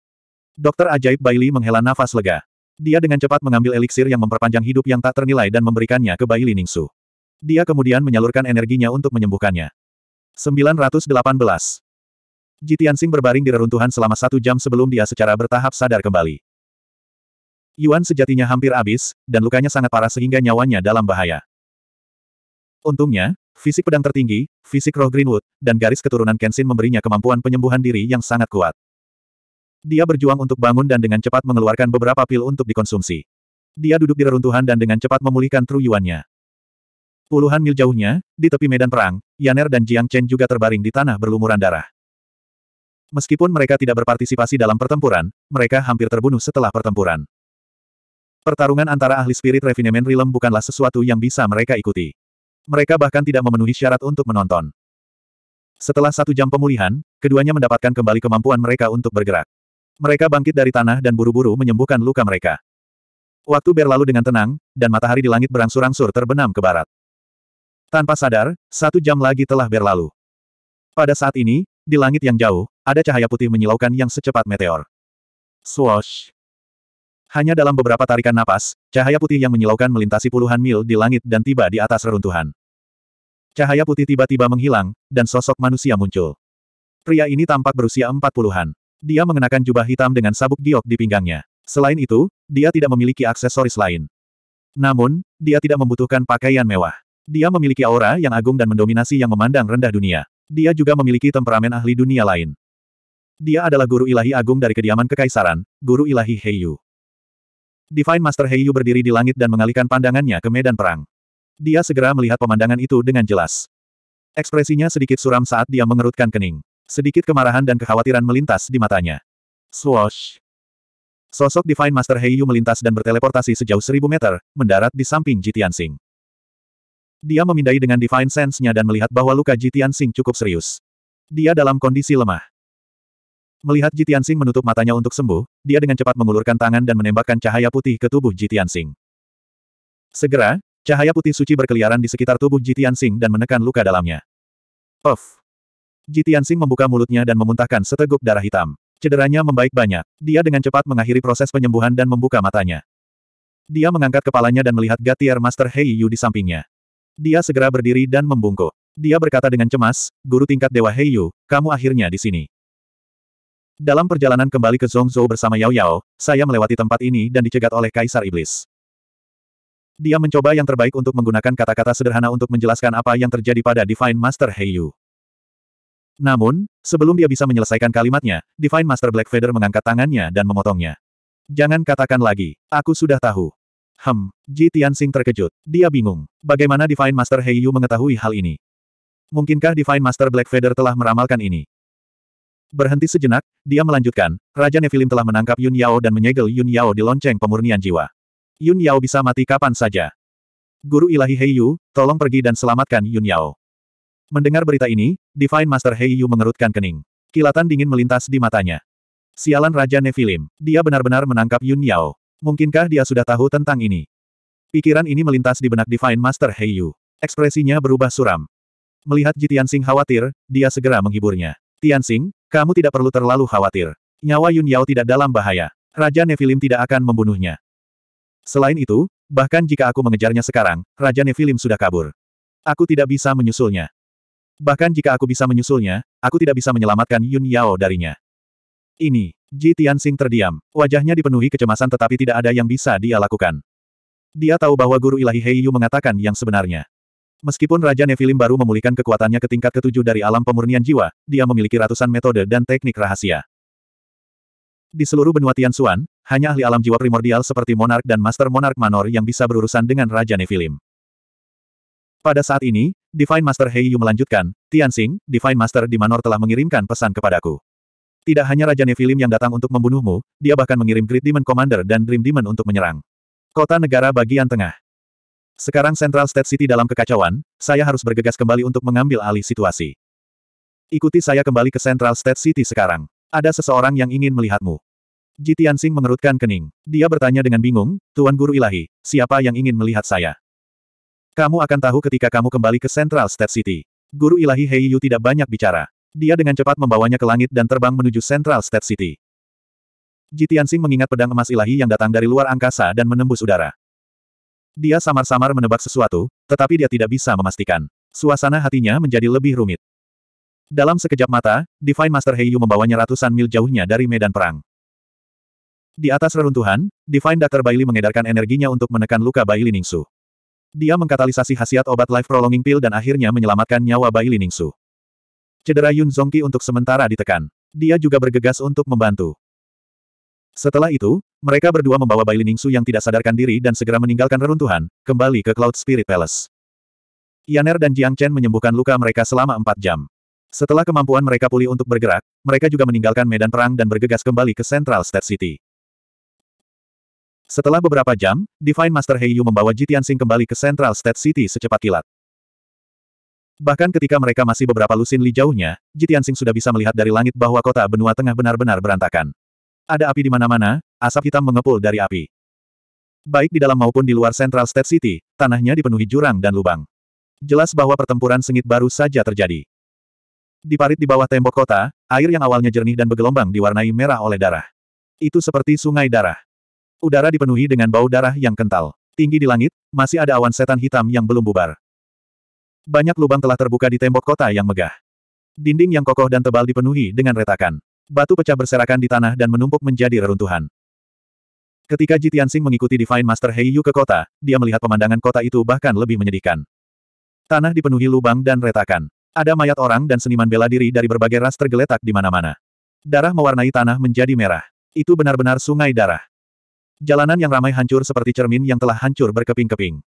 A: Dokter ajaib Bailey menghela nafas lega. Dia dengan cepat mengambil eliksir yang memperpanjang hidup yang tak ternilai dan memberikannya ke Bailey Ningsu. Dia kemudian menyalurkan energinya untuk menyembuhkannya. 918. Jitiansing berbaring di reruntuhan selama satu jam sebelum dia secara bertahap sadar kembali. Yuan sejatinya hampir habis, dan lukanya sangat parah sehingga nyawanya dalam bahaya. Untungnya, fisik pedang tertinggi, fisik roh Greenwood, dan garis keturunan Kenshin memberinya kemampuan penyembuhan diri yang sangat kuat. Dia berjuang untuk bangun dan dengan cepat mengeluarkan beberapa pil untuk dikonsumsi. Dia duduk di reruntuhan dan dengan cepat memulihkan truyuannya. Puluhan mil jauhnya, di tepi medan perang, Yaner dan Jiang Chen juga terbaring di tanah berlumuran darah. Meskipun mereka tidak berpartisipasi dalam pertempuran, mereka hampir terbunuh setelah pertempuran. Pertarungan antara ahli spirit Refinement Realm bukanlah sesuatu yang bisa mereka ikuti. Mereka bahkan tidak memenuhi syarat untuk menonton. Setelah satu jam pemulihan, keduanya mendapatkan kembali kemampuan mereka untuk bergerak. Mereka bangkit dari tanah dan buru-buru menyembuhkan luka mereka. Waktu berlalu dengan tenang, dan matahari di langit berangsur-angsur terbenam ke barat. Tanpa sadar, satu jam lagi telah berlalu. Pada saat ini, di langit yang jauh, ada cahaya putih menyilaukan yang secepat meteor. Swoosh! Hanya dalam beberapa tarikan napas, cahaya putih yang menyilaukan melintasi puluhan mil di langit dan tiba di atas reruntuhan. Cahaya putih tiba-tiba menghilang, dan sosok manusia muncul. Pria ini tampak berusia empat puluhan. Dia mengenakan jubah hitam dengan sabuk giok di pinggangnya. Selain itu, dia tidak memiliki aksesoris lain. Namun, dia tidak membutuhkan pakaian mewah. Dia memiliki aura yang agung dan mendominasi yang memandang rendah dunia. Dia juga memiliki temperamen ahli dunia lain. Dia adalah guru ilahi agung dari kediaman kekaisaran, guru ilahi Heiyu. Divine Master Heiyu berdiri di langit dan mengalihkan pandangannya ke medan perang. Dia segera melihat pemandangan itu dengan jelas. Ekspresinya sedikit suram saat dia mengerutkan kening. Sedikit kemarahan dan kekhawatiran melintas di matanya. Swoosh! Sosok Divine Master Heiyu melintas dan berteleportasi sejauh seribu meter, mendarat di samping Jitian Sing. Dia memindai dengan Divine Sense-nya dan melihat bahwa luka Jitian Sing cukup serius. Dia dalam kondisi lemah. Melihat Jitian Sing menutup matanya untuk sembuh, dia dengan cepat mengulurkan tangan dan menembakkan cahaya putih ke tubuh Jitian Sing. Segera, cahaya putih suci berkeliaran di sekitar tubuh Jitian Sing dan menekan luka dalamnya. Puff! Jitiansing membuka mulutnya dan memuntahkan seteguk darah hitam. Cederanya membaik banyak. Dia dengan cepat mengakhiri proses penyembuhan dan membuka matanya. Dia mengangkat kepalanya dan melihat Gatier Master Hei Yu di sampingnya. Dia segera berdiri dan membungkuk. Dia berkata dengan cemas, guru tingkat Dewa Hei Yu, kamu akhirnya di sini. Dalam perjalanan kembali ke Zhongzhou bersama Yao Yao, saya melewati tempat ini dan dicegat oleh Kaisar Iblis. Dia mencoba yang terbaik untuk menggunakan kata-kata sederhana untuk menjelaskan apa yang terjadi pada Divine Master Hei Yu. Namun, sebelum dia bisa menyelesaikan kalimatnya, Divine Master Black Feather mengangkat tangannya dan memotongnya. Jangan katakan lagi, aku sudah tahu. Hem, Ji Tianxing terkejut. Dia bingung. Bagaimana Divine Master Heiyu mengetahui hal ini? Mungkinkah Divine Master Black Feather telah meramalkan ini? Berhenti sejenak, dia melanjutkan, Raja Nefilim telah menangkap Yun Yao dan menyegel Yun Yao di lonceng pemurnian jiwa. Yun Yao bisa mati kapan saja. Guru ilahi Heiyu, tolong pergi dan selamatkan Yun Yao. Mendengar berita ini, Divine Master Hei Yu mengerutkan kening. Kilatan dingin melintas di matanya. Sialan Raja Nefilim, dia benar-benar menangkap Yun Yao. Mungkinkah dia sudah tahu tentang ini? Pikiran ini melintas di benak Divine Master Hei Yu. Ekspresinya berubah suram. Melihat Ji Tianxing khawatir, dia segera menghiburnya. Tianxing, kamu tidak perlu terlalu khawatir. Nyawa Yun Yao tidak dalam bahaya. Raja Nefilim tidak akan membunuhnya. Selain itu, bahkan jika aku mengejarnya sekarang, Raja Nefilim sudah kabur. Aku tidak bisa menyusulnya. Bahkan jika aku bisa menyusulnya, aku tidak bisa menyelamatkan Yun Yao darinya. Ini, Ji Tianxing terdiam. Wajahnya dipenuhi kecemasan tetapi tidak ada yang bisa dia lakukan. Dia tahu bahwa guru ilahi Heiyu mengatakan yang sebenarnya. Meskipun Raja Nefilim baru memulihkan kekuatannya ke tingkat ketujuh dari alam pemurnian jiwa, dia memiliki ratusan metode dan teknik rahasia. Di seluruh benua Tianxuan, hanya ahli alam jiwa primordial seperti Monark dan Master Monark Manor yang bisa berurusan dengan Raja Nefilim. Pada saat ini, Divine Master Hei Yu melanjutkan, Tianxing, Divine Master di Manor telah mengirimkan pesan kepadaku. Tidak hanya Raja Nefilim yang datang untuk membunuhmu, dia bahkan mengirim Great Demon Commander dan Dream Demon untuk menyerang. Kota negara bagian tengah. Sekarang Central State City dalam kekacauan, saya harus bergegas kembali untuk mengambil alih situasi. Ikuti saya kembali ke Central State City sekarang. Ada seseorang yang ingin melihatmu. Jitian mengerutkan kening. Dia bertanya dengan bingung, Tuan Guru Ilahi, siapa yang ingin melihat saya? Kamu akan tahu ketika kamu kembali ke Central State City. Guru ilahi Hei Yu tidak banyak bicara. Dia dengan cepat membawanya ke langit dan terbang menuju Central State City. Jitiansing mengingat pedang emas ilahi yang datang dari luar angkasa dan menembus udara. Dia samar-samar menebak sesuatu, tetapi dia tidak bisa memastikan. Suasana hatinya menjadi lebih rumit. Dalam sekejap mata, Divine Master Heiyu membawanya ratusan mil jauhnya dari medan perang. Di atas reruntuhan, Divine Dr. Bailey mengedarkan energinya untuk menekan luka Bailey Ningsu. Dia mengkatalisasi khasiat obat life prolonging pill dan akhirnya menyelamatkan nyawa Bai Liningsu. Cedera Yun Zongqi untuk sementara ditekan. Dia juga bergegas untuk membantu. Setelah itu, mereka berdua membawa Bai Liningsu yang tidak sadarkan diri dan segera meninggalkan reruntuhan, kembali ke Cloud Spirit Palace. Yaner dan Jiang Chen menyembuhkan luka mereka selama empat jam. Setelah kemampuan mereka pulih untuk bergerak, mereka juga meninggalkan medan perang dan bergegas kembali ke Central State City. Setelah beberapa jam, Divine Master Heiyu membawa Jitian Sing kembali ke Central State City secepat kilat. Bahkan ketika mereka masih beberapa lusin li jauhnya, Jitian Sing sudah bisa melihat dari langit bahwa kota benua tengah benar-benar berantakan. Ada api di mana-mana, asap hitam mengepul dari api. Baik di dalam maupun di luar Central State City, tanahnya dipenuhi jurang dan lubang. Jelas bahwa pertempuran sengit baru saja terjadi. Di parit di bawah tembok kota, air yang awalnya jernih dan bergelombang diwarnai merah oleh darah. Itu seperti sungai darah. Udara dipenuhi dengan bau darah yang kental. Tinggi di langit, masih ada awan setan hitam yang belum bubar. Banyak lubang telah terbuka di tembok kota yang megah. Dinding yang kokoh dan tebal dipenuhi dengan retakan. Batu pecah berserakan di tanah dan menumpuk menjadi reruntuhan. Ketika Jitian Sing mengikuti Divine Master Heiyu ke kota, dia melihat pemandangan kota itu bahkan lebih menyedihkan. Tanah dipenuhi lubang dan retakan. Ada mayat orang dan seniman bela diri dari berbagai ras tergeletak di mana-mana. Darah mewarnai tanah menjadi merah. Itu benar-benar sungai darah. Jalanan yang ramai hancur seperti cermin yang telah hancur berkeping-keping.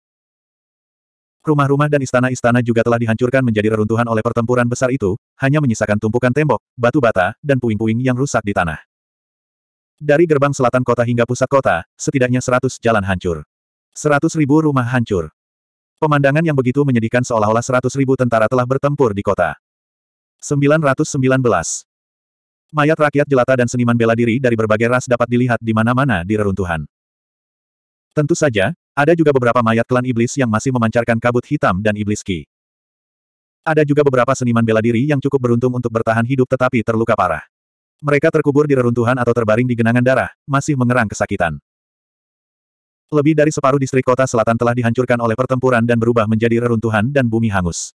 A: Rumah-rumah dan istana-istana juga telah dihancurkan menjadi reruntuhan oleh pertempuran besar itu, hanya menyisakan tumpukan tembok, batu bata, dan puing-puing yang rusak di tanah. Dari gerbang selatan kota hingga pusat kota, setidaknya seratus jalan hancur. Seratus ribu rumah hancur. Pemandangan yang begitu menyedihkan seolah-olah seratus ribu tentara telah bertempur di kota. 919. Mayat rakyat jelata dan seniman bela diri dari berbagai ras dapat dilihat di mana-mana di reruntuhan. Tentu saja, ada juga beberapa mayat klan iblis yang masih memancarkan kabut hitam dan iblis ki. Ada juga beberapa seniman bela diri yang cukup beruntung untuk bertahan hidup tetapi terluka parah. Mereka terkubur di reruntuhan atau terbaring di genangan darah, masih mengerang kesakitan. Lebih dari separuh distrik kota selatan telah dihancurkan oleh pertempuran dan berubah menjadi reruntuhan dan bumi hangus.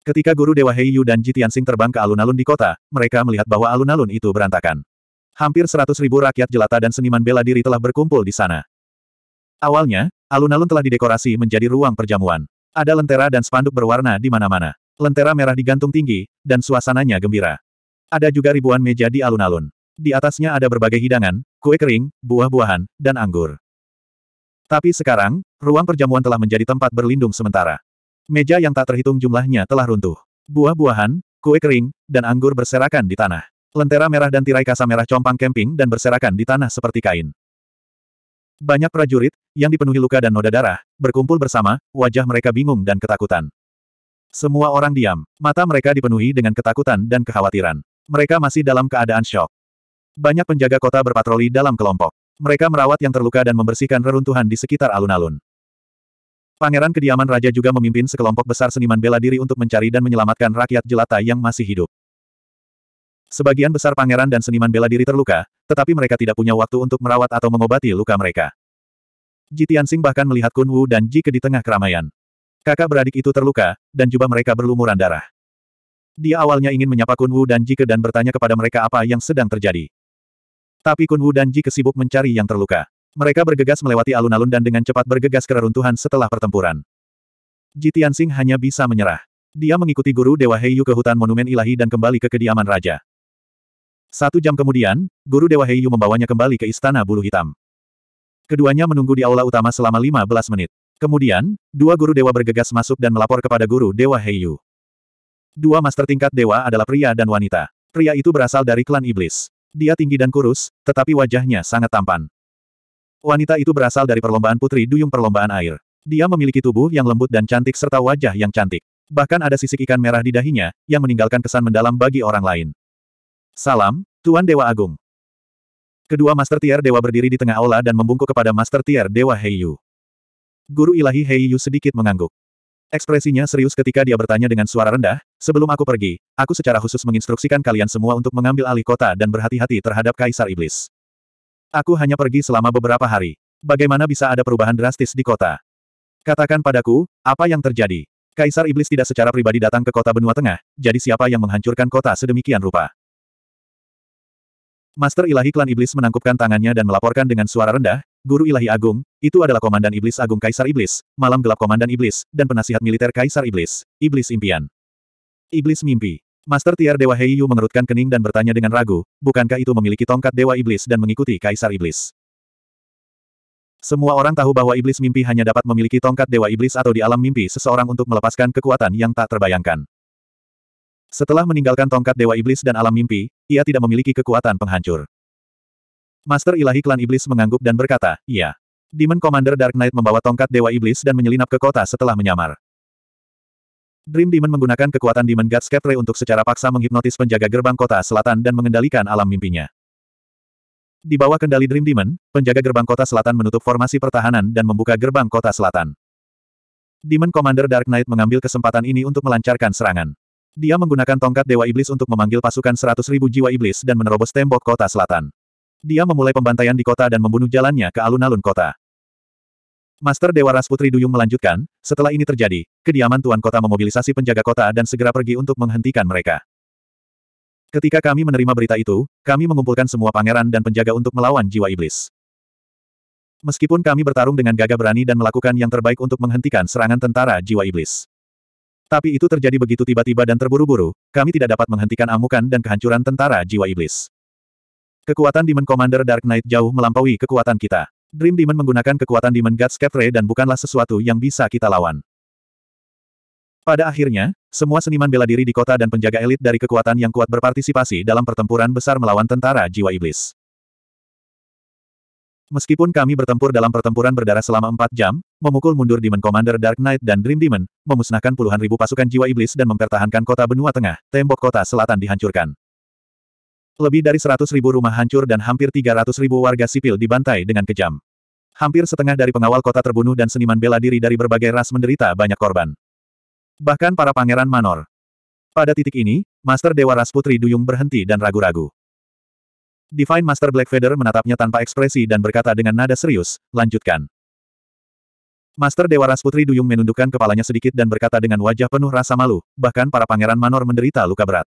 A: Ketika guru Dewa Heiyu dan Jitiansing terbang ke alun-alun di kota, mereka melihat bahwa alun-alun itu berantakan. Hampir seratus ribu rakyat jelata dan seniman bela diri telah berkumpul di sana. Awalnya, alun-alun telah didekorasi menjadi ruang perjamuan. Ada lentera dan spanduk berwarna di mana-mana. Lentera merah digantung tinggi, dan suasananya gembira. Ada juga ribuan meja di alun-alun. Di atasnya ada berbagai hidangan, kue kering, buah-buahan, dan anggur. Tapi sekarang, ruang perjamuan telah menjadi tempat berlindung sementara. Meja yang tak terhitung jumlahnya telah runtuh. Buah-buahan, kue kering, dan anggur berserakan di tanah. Lentera merah dan tirai kasa merah compang kemping dan berserakan di tanah seperti kain. Banyak prajurit, yang dipenuhi luka dan noda darah, berkumpul bersama, wajah mereka bingung dan ketakutan. Semua orang diam, mata mereka dipenuhi dengan ketakutan dan kekhawatiran. Mereka masih dalam keadaan shock. Banyak penjaga kota berpatroli dalam kelompok. Mereka merawat yang terluka dan membersihkan reruntuhan di sekitar alun-alun. Pangeran Kediaman Raja juga memimpin sekelompok besar seniman bela diri untuk mencari dan menyelamatkan rakyat jelata yang masih hidup. Sebagian besar pangeran dan seniman bela diri terluka, tetapi mereka tidak punya waktu untuk merawat atau mengobati luka mereka. Ji Tianxing bahkan melihat Kun Wu dan Ji ke di tengah keramaian. Kakak beradik itu terluka, dan jubah mereka berlumuran darah. Dia awalnya ingin menyapa Kun Wu dan Ji ke dan bertanya kepada mereka apa yang sedang terjadi. Tapi Kun Wu dan Ji ke sibuk mencari yang terluka. Mereka bergegas melewati alun-alun dan dengan cepat bergegas ke reruntuhan setelah pertempuran. Ji Tianxing hanya bisa menyerah. Dia mengikuti guru Dewa Heiyu ke hutan Monumen Ilahi dan kembali ke kediaman raja. Satu jam kemudian, guru Dewa Heiyu membawanya kembali ke Istana Bulu Hitam. Keduanya menunggu di aula utama selama 15 menit. Kemudian, dua guru dewa bergegas masuk dan melapor kepada guru Dewa Heiyu. Dua master tingkat dewa adalah pria dan wanita. Pria itu berasal dari klan iblis. Dia tinggi dan kurus, tetapi wajahnya sangat tampan. Wanita itu berasal dari perlombaan putri duyung perlombaan air. Dia memiliki tubuh yang lembut dan cantik serta wajah yang cantik. Bahkan ada sisik ikan merah di dahinya, yang meninggalkan kesan mendalam bagi orang lain. Salam, Tuan Dewa Agung. Kedua Master Tier Dewa berdiri di tengah aula dan membungkuk kepada Master Tier Dewa Heiyu. Guru ilahi Heiyu sedikit mengangguk. Ekspresinya serius ketika dia bertanya dengan suara rendah, sebelum aku pergi, aku secara khusus menginstruksikan kalian semua untuk mengambil alih kota dan berhati-hati terhadap Kaisar Iblis. Aku hanya pergi selama beberapa hari. Bagaimana bisa ada perubahan drastis di kota? Katakan padaku, apa yang terjadi? Kaisar Iblis tidak secara pribadi datang ke kota benua tengah, jadi siapa yang menghancurkan kota sedemikian rupa? Master Ilahi Klan Iblis menangkupkan tangannya dan melaporkan dengan suara rendah, Guru Ilahi Agung, itu adalah Komandan Iblis Agung Kaisar Iblis, Malam Gelap Komandan Iblis, dan Penasihat Militer Kaisar Iblis, Iblis Impian. Iblis Mimpi. Master Tiar Dewa Heiyu mengerutkan kening dan bertanya dengan ragu, bukankah itu memiliki tongkat Dewa Iblis dan mengikuti Kaisar Iblis? Semua orang tahu bahwa iblis mimpi hanya dapat memiliki tongkat Dewa Iblis atau di alam mimpi seseorang untuk melepaskan kekuatan yang tak terbayangkan. Setelah meninggalkan tongkat Dewa Iblis dan alam mimpi, ia tidak memiliki kekuatan penghancur. Master Ilahi Klan Iblis mengangguk dan berkata, iya. Demon Commander Dark Knight membawa tongkat Dewa Iblis dan menyelinap ke kota setelah menyamar. Dream Demon menggunakan kekuatan Demon God Scepter untuk secara paksa menghipnotis penjaga gerbang kota selatan dan mengendalikan alam mimpinya. Di bawah kendali Dream Demon, penjaga gerbang kota selatan menutup formasi pertahanan dan membuka gerbang kota selatan. Demon Commander Dark Knight mengambil kesempatan ini untuk melancarkan serangan. Dia menggunakan tongkat Dewa Iblis untuk memanggil pasukan 100.000 jiwa iblis dan menerobos tembok kota selatan. Dia memulai pembantaian di kota dan membunuh jalannya ke alun-alun kota. Master Dewa Ras Putri Duyung melanjutkan, setelah ini terjadi, kediaman Tuan Kota memobilisasi penjaga kota dan segera pergi untuk menghentikan mereka. Ketika kami menerima berita itu, kami mengumpulkan semua pangeran dan penjaga untuk melawan jiwa iblis. Meskipun kami bertarung dengan gagah berani dan melakukan yang terbaik untuk menghentikan serangan tentara jiwa iblis. Tapi itu terjadi begitu tiba-tiba dan terburu-buru, kami tidak dapat menghentikan amukan dan kehancuran tentara jiwa iblis. Kekuatan Demon Commander Dark Knight jauh melampaui kekuatan kita. Dream Demon menggunakan kekuatan Demon God Ray dan bukanlah sesuatu yang bisa kita lawan. Pada akhirnya, semua seniman bela diri di kota dan penjaga elit dari kekuatan yang kuat berpartisipasi dalam pertempuran besar melawan tentara jiwa iblis. Meskipun kami bertempur dalam pertempuran berdarah selama empat jam, memukul mundur Demon Commander Dark Knight dan Dream Demon, memusnahkan puluhan ribu pasukan jiwa iblis dan mempertahankan kota benua tengah, tembok kota selatan dihancurkan. Lebih dari 100 ribu rumah hancur dan hampir 300 ribu warga sipil dibantai dengan kejam. Hampir setengah dari pengawal kota terbunuh dan seniman bela diri dari berbagai ras menderita banyak korban. Bahkan para pangeran Manor. Pada titik ini, Master Dewa Putri Duyung berhenti dan ragu-ragu. Divine Master Black Feather menatapnya tanpa ekspresi dan berkata dengan nada serius, lanjutkan. Master Dewa Putri Duyung menundukkan kepalanya sedikit dan berkata dengan wajah penuh rasa malu, bahkan para pangeran Manor menderita luka berat.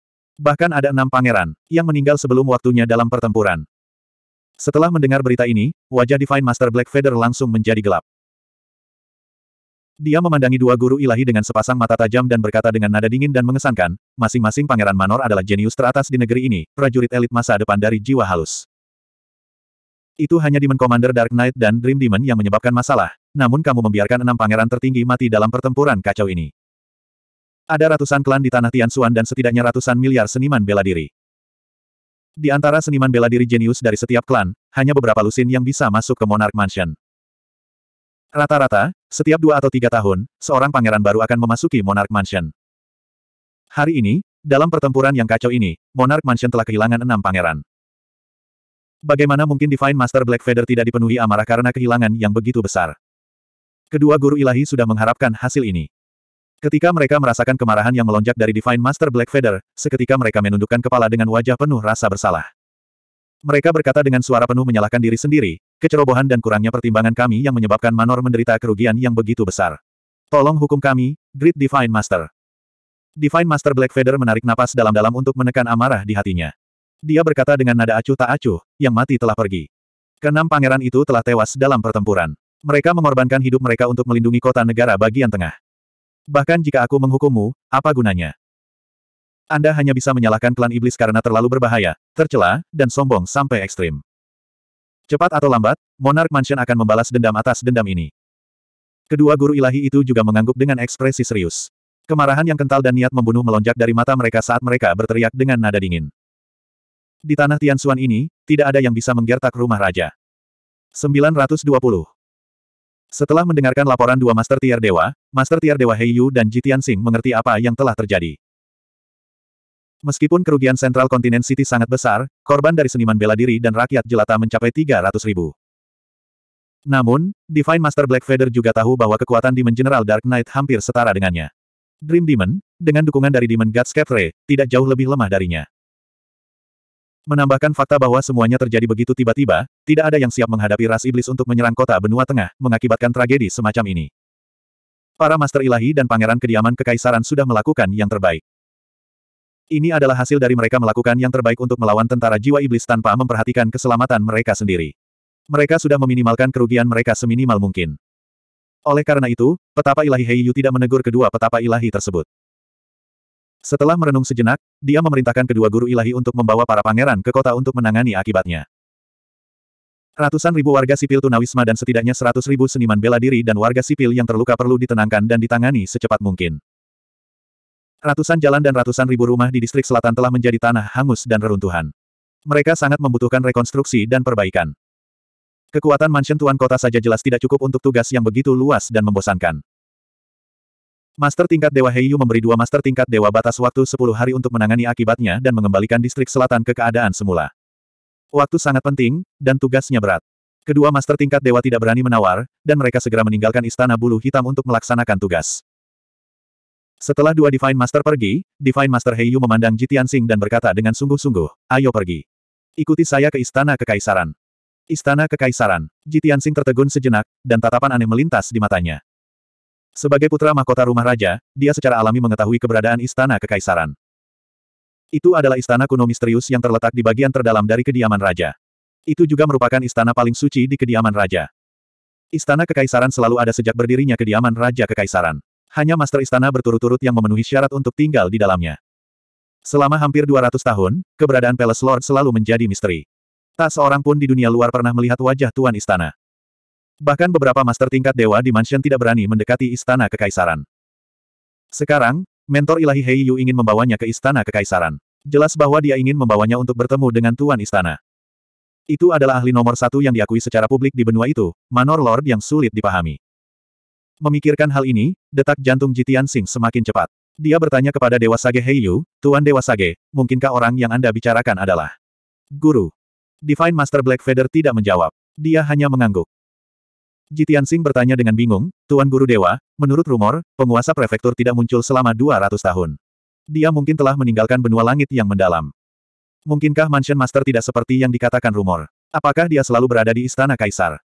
A: Bahkan ada enam pangeran, yang meninggal sebelum waktunya dalam pertempuran. Setelah mendengar berita ini, wajah Divine Master Black Feather langsung menjadi gelap. Dia memandangi dua guru ilahi dengan sepasang mata tajam dan berkata dengan nada dingin dan mengesankan, masing-masing pangeran Manor adalah jenius teratas di negeri ini, prajurit elit masa depan dari jiwa halus. Itu hanya Demon Commander Dark Knight dan Dream Demon yang menyebabkan masalah, namun kamu membiarkan enam pangeran tertinggi mati dalam pertempuran kacau ini. Ada ratusan klan di tanah Tian Suan dan setidaknya ratusan miliar seniman bela diri. Di antara seniman bela diri jenius dari setiap klan, hanya beberapa lusin yang bisa masuk ke Monarch Mansion. Rata-rata, setiap dua atau tiga tahun, seorang pangeran baru akan memasuki Monarch Mansion. Hari ini, dalam pertempuran yang kacau ini, Monarch Mansion telah kehilangan enam pangeran. Bagaimana mungkin Divine Master Black Feather tidak dipenuhi amarah karena kehilangan yang begitu besar? Kedua guru ilahi sudah mengharapkan hasil ini. Ketika mereka merasakan kemarahan yang melonjak dari Divine Master Black Feather, seketika mereka menundukkan kepala dengan wajah penuh rasa bersalah. Mereka berkata dengan suara penuh menyalahkan diri sendiri, kecerobohan dan kurangnya pertimbangan kami yang menyebabkan Manor menderita kerugian yang begitu besar. Tolong hukum kami, Great Divine Master. Divine Master Black Feather menarik napas dalam-dalam untuk menekan amarah di hatinya. Dia berkata dengan nada acuh tak acuh, yang mati telah pergi. Kenam pangeran itu telah tewas dalam pertempuran. Mereka mengorbankan hidup mereka untuk melindungi kota negara bagian tengah. Bahkan jika aku menghukummu, apa gunanya? Anda hanya bisa menyalahkan klan iblis karena terlalu berbahaya, tercela, dan sombong sampai ekstrim. Cepat atau lambat, Monarch Mansion akan membalas dendam atas dendam ini. Kedua guru ilahi itu juga mengangguk dengan ekspresi serius. Kemarahan yang kental dan niat membunuh melonjak dari mata mereka saat mereka berteriak dengan nada dingin. Di tanah Tian Tianxuan ini, tidak ada yang bisa menggertak rumah raja. 920. Setelah mendengarkan laporan dua Master Tier Dewa, Master Tier Dewa Heiyu dan Jitian Singh mengerti apa yang telah terjadi. Meskipun kerugian Central Continent City sangat besar, korban dari seniman bela diri dan rakyat jelata mencapai 300 ribu. Namun, Divine Master Black Feather juga tahu bahwa kekuatan Demon General Dark Knight hampir setara dengannya. Dream Demon, dengan dukungan dari Demon God Sceptre, tidak jauh lebih lemah darinya. Menambahkan fakta bahwa semuanya terjadi begitu tiba-tiba, tidak ada yang siap menghadapi ras iblis untuk menyerang kota benua tengah, mengakibatkan tragedi semacam ini. Para master ilahi dan pangeran kediaman kekaisaran sudah melakukan yang terbaik. Ini adalah hasil dari mereka melakukan yang terbaik untuk melawan tentara jiwa iblis tanpa memperhatikan keselamatan mereka sendiri. Mereka sudah meminimalkan kerugian mereka seminimal mungkin. Oleh karena itu, petapa ilahi Heiyu tidak menegur kedua petapa ilahi tersebut. Setelah merenung sejenak, dia memerintahkan kedua guru ilahi untuk membawa para pangeran ke kota untuk menangani akibatnya. Ratusan ribu warga sipil tunawisma dan setidaknya seratus ribu seniman bela diri dan warga sipil yang terluka perlu ditenangkan dan ditangani secepat mungkin. Ratusan jalan dan ratusan ribu rumah di distrik selatan telah menjadi tanah hangus dan reruntuhan. Mereka sangat membutuhkan rekonstruksi dan perbaikan. Kekuatan mansion tuan kota saja jelas tidak cukup untuk tugas yang begitu luas dan membosankan. Master tingkat Dewa Heiyu memberi dua master tingkat Dewa batas waktu 10 hari untuk menangani akibatnya dan mengembalikan distrik selatan ke keadaan semula. Waktu sangat penting, dan tugasnya berat. Kedua master tingkat Dewa tidak berani menawar, dan mereka segera meninggalkan Istana Bulu Hitam untuk melaksanakan tugas. Setelah dua Divine Master pergi, Divine Master Heiyu memandang Jitian Sing dan berkata dengan sungguh-sungguh, ayo pergi. Ikuti saya ke Istana Kekaisaran. Istana Kekaisaran. Jitian Sing tertegun sejenak, dan tatapan aneh melintas di matanya. Sebagai putra mahkota rumah raja, dia secara alami mengetahui keberadaan istana kekaisaran. Itu adalah istana kuno misterius yang terletak di bagian terdalam dari kediaman raja. Itu juga merupakan istana paling suci di kediaman raja. Istana kekaisaran selalu ada sejak berdirinya kediaman raja kekaisaran. Hanya master istana berturut-turut yang memenuhi syarat untuk tinggal di dalamnya. Selama hampir 200 tahun, keberadaan Palace Lord selalu menjadi misteri. Tak seorang pun di dunia luar pernah melihat wajah Tuan Istana. Bahkan beberapa master tingkat dewa di mansion tidak berani mendekati istana kekaisaran. Sekarang, mentor ilahi Hei ingin membawanya ke istana kekaisaran. Jelas bahwa dia ingin membawanya untuk bertemu dengan tuan istana. Itu adalah ahli nomor satu yang diakui secara publik di benua itu, Manor Lord yang sulit dipahami. Memikirkan hal ini, detak jantung Jitian Sing semakin cepat. Dia bertanya kepada Dewa Sage Hei Tuan Dewa Sage, mungkinkah orang yang Anda bicarakan adalah Guru? Divine Master Black Feather tidak menjawab. Dia hanya mengangguk. Jitian Sing bertanya dengan bingung, Tuan Guru Dewa, menurut rumor, penguasa prefektur tidak muncul selama 200 tahun. Dia mungkin telah meninggalkan benua langit yang mendalam. Mungkinkah Mansion Master tidak seperti yang dikatakan rumor? Apakah dia selalu berada di Istana Kaisar?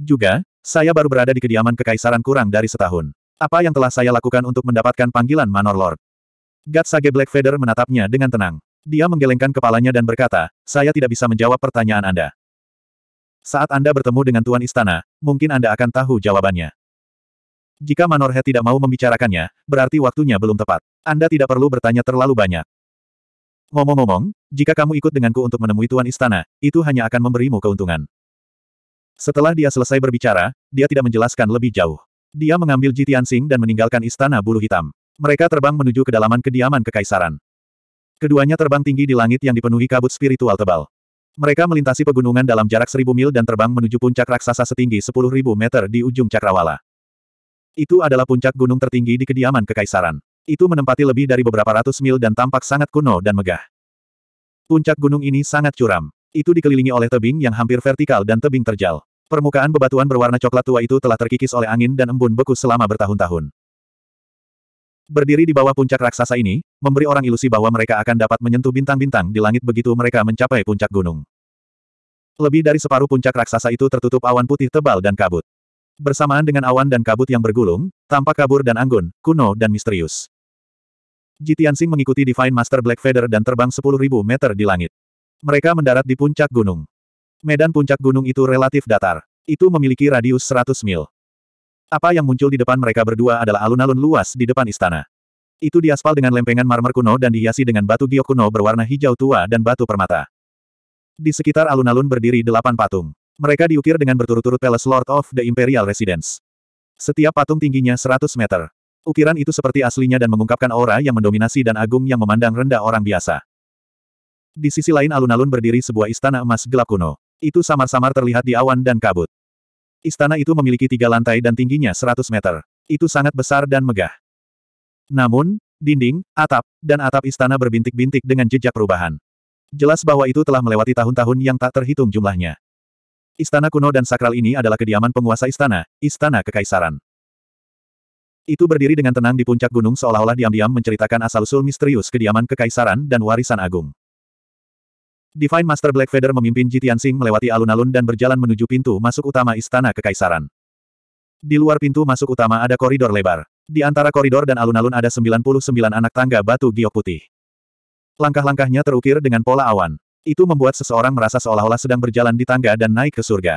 A: Juga, saya baru berada di kediaman kekaisaran kurang dari setahun. Apa yang telah saya lakukan untuk mendapatkan panggilan Manor Lord? Gatsage Black Feather menatapnya dengan tenang. Dia menggelengkan kepalanya dan berkata, saya tidak bisa menjawab pertanyaan Anda. Saat Anda bertemu dengan Tuan Istana, mungkin Anda akan tahu jawabannya. Jika Manorhead tidak mau membicarakannya, berarti waktunya belum tepat. Anda tidak perlu bertanya terlalu banyak. Ngomong-ngomong, jika kamu ikut denganku untuk menemui Tuan Istana, itu hanya akan memberimu keuntungan. Setelah dia selesai berbicara, dia tidak menjelaskan lebih jauh. Dia mengambil Tianxing dan meninggalkan Istana Bulu Hitam. Mereka terbang menuju kedalaman kediaman kekaisaran. Keduanya terbang tinggi di langit yang dipenuhi kabut spiritual tebal. Mereka melintasi pegunungan dalam jarak seribu mil dan terbang menuju puncak raksasa setinggi sepuluh ribu meter di ujung cakrawala. Itu adalah puncak gunung tertinggi di kediaman kekaisaran. Itu menempati lebih dari beberapa ratus mil dan tampak sangat kuno dan megah. Puncak gunung ini sangat curam. Itu dikelilingi oleh tebing yang hampir vertikal dan tebing terjal. Permukaan bebatuan berwarna coklat tua itu telah terkikis oleh angin dan embun beku selama bertahun-tahun. Berdiri di bawah puncak raksasa ini, memberi orang ilusi bahwa mereka akan dapat menyentuh bintang-bintang di langit begitu mereka mencapai puncak gunung. Lebih dari separuh puncak raksasa itu tertutup awan putih tebal dan kabut. Bersamaan dengan awan dan kabut yang bergulung, tampak kabur dan anggun, kuno dan misterius. Jitiansing mengikuti Divine Master Black Feather dan terbang 10.000 meter di langit. Mereka mendarat di puncak gunung. Medan puncak gunung itu relatif datar. Itu memiliki radius 100 mil. Apa yang muncul di depan mereka berdua adalah alun-alun luas di depan istana. Itu diaspal dengan lempengan marmer kuno dan dihiasi dengan batu giok kuno berwarna hijau tua dan batu permata. Di sekitar alun-alun berdiri delapan patung. Mereka diukir dengan berturut-turut Palace Lord of the Imperial Residence. Setiap patung tingginya 100 meter. Ukiran itu seperti aslinya dan mengungkapkan aura yang mendominasi dan agung yang memandang rendah orang biasa. Di sisi lain alun-alun berdiri sebuah istana emas gelap kuno. Itu samar-samar terlihat di awan dan kabut. Istana itu memiliki tiga lantai dan tingginya 100 meter. Itu sangat besar dan megah. Namun, dinding, atap, dan atap istana berbintik-bintik dengan jejak perubahan. Jelas bahwa itu telah melewati tahun-tahun yang tak terhitung jumlahnya. Istana kuno dan sakral ini adalah kediaman penguasa istana, istana kekaisaran. Itu berdiri dengan tenang di puncak gunung seolah-olah diam-diam menceritakan asal-usul misterius kediaman kekaisaran dan warisan agung. Divine Master Black Feather memimpin Jitian Tianxing melewati alun-alun dan berjalan menuju pintu masuk utama Istana Kekaisaran. Di luar pintu masuk utama ada koridor lebar. Di antara koridor dan alun-alun ada 99 anak tangga batu giok putih. Langkah-langkahnya terukir dengan pola awan. Itu membuat seseorang merasa seolah-olah sedang berjalan di tangga dan naik ke surga.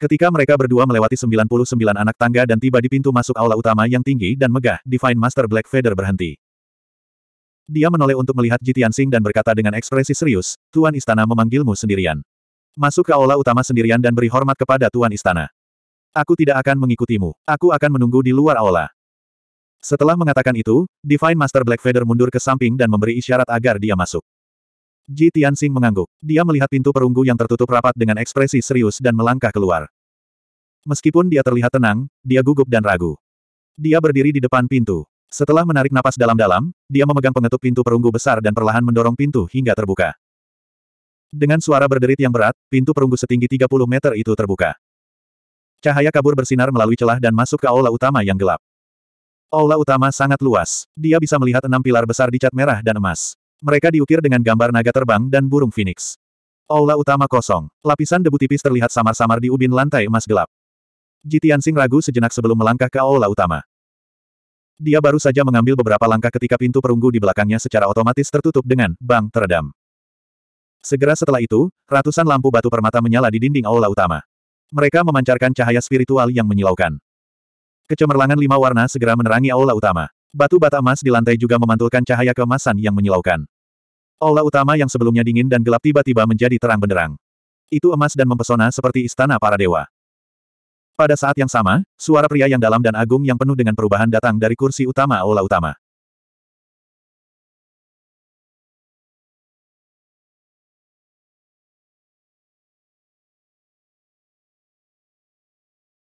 A: Ketika mereka berdua melewati 99 anak tangga dan tiba di pintu masuk aula utama yang tinggi dan megah, Divine Master Black Feather berhenti. Dia menoleh untuk melihat Jitian Sing dan berkata dengan ekspresi serius, Tuan Istana memanggilmu sendirian. Masuk ke aula utama sendirian dan beri hormat kepada Tuan Istana. Aku tidak akan mengikutimu. Aku akan menunggu di luar aula. Setelah mengatakan itu, Divine Master Black Feather mundur ke samping dan memberi isyarat agar dia masuk. Ji Tianxing mengangguk. Dia melihat pintu perunggu yang tertutup rapat dengan ekspresi serius dan melangkah keluar. Meskipun dia terlihat tenang, dia gugup dan ragu. Dia berdiri di depan pintu. Setelah menarik napas dalam-dalam, dia memegang pengetuk pintu perunggu besar dan perlahan mendorong pintu hingga terbuka. Dengan suara berderit yang berat, pintu perunggu setinggi 30 meter itu terbuka. Cahaya kabur bersinar melalui celah dan masuk ke aula utama yang gelap. Aula utama sangat luas. Dia bisa melihat enam pilar besar dicat merah dan emas. Mereka diukir dengan gambar naga terbang dan burung phoenix. Aula utama kosong. Lapisan debu tipis terlihat samar-samar di ubin lantai emas gelap. Jitian Sing ragu sejenak sebelum melangkah ke aula utama. Dia baru saja mengambil beberapa langkah ketika pintu perunggu di belakangnya secara otomatis tertutup dengan bang teredam. Segera setelah itu, ratusan lampu batu permata menyala di dinding aula utama. Mereka memancarkan cahaya spiritual yang menyilaukan. Kecemerlangan lima warna segera menerangi aula utama. Batu bata emas di lantai juga memantulkan cahaya keemasan yang menyilaukan. Aula utama yang sebelumnya dingin dan gelap tiba-tiba menjadi terang benderang. Itu emas dan mempesona seperti istana para dewa. Pada saat yang sama, suara pria yang dalam dan agung yang penuh dengan perubahan datang dari kursi utama aula utama.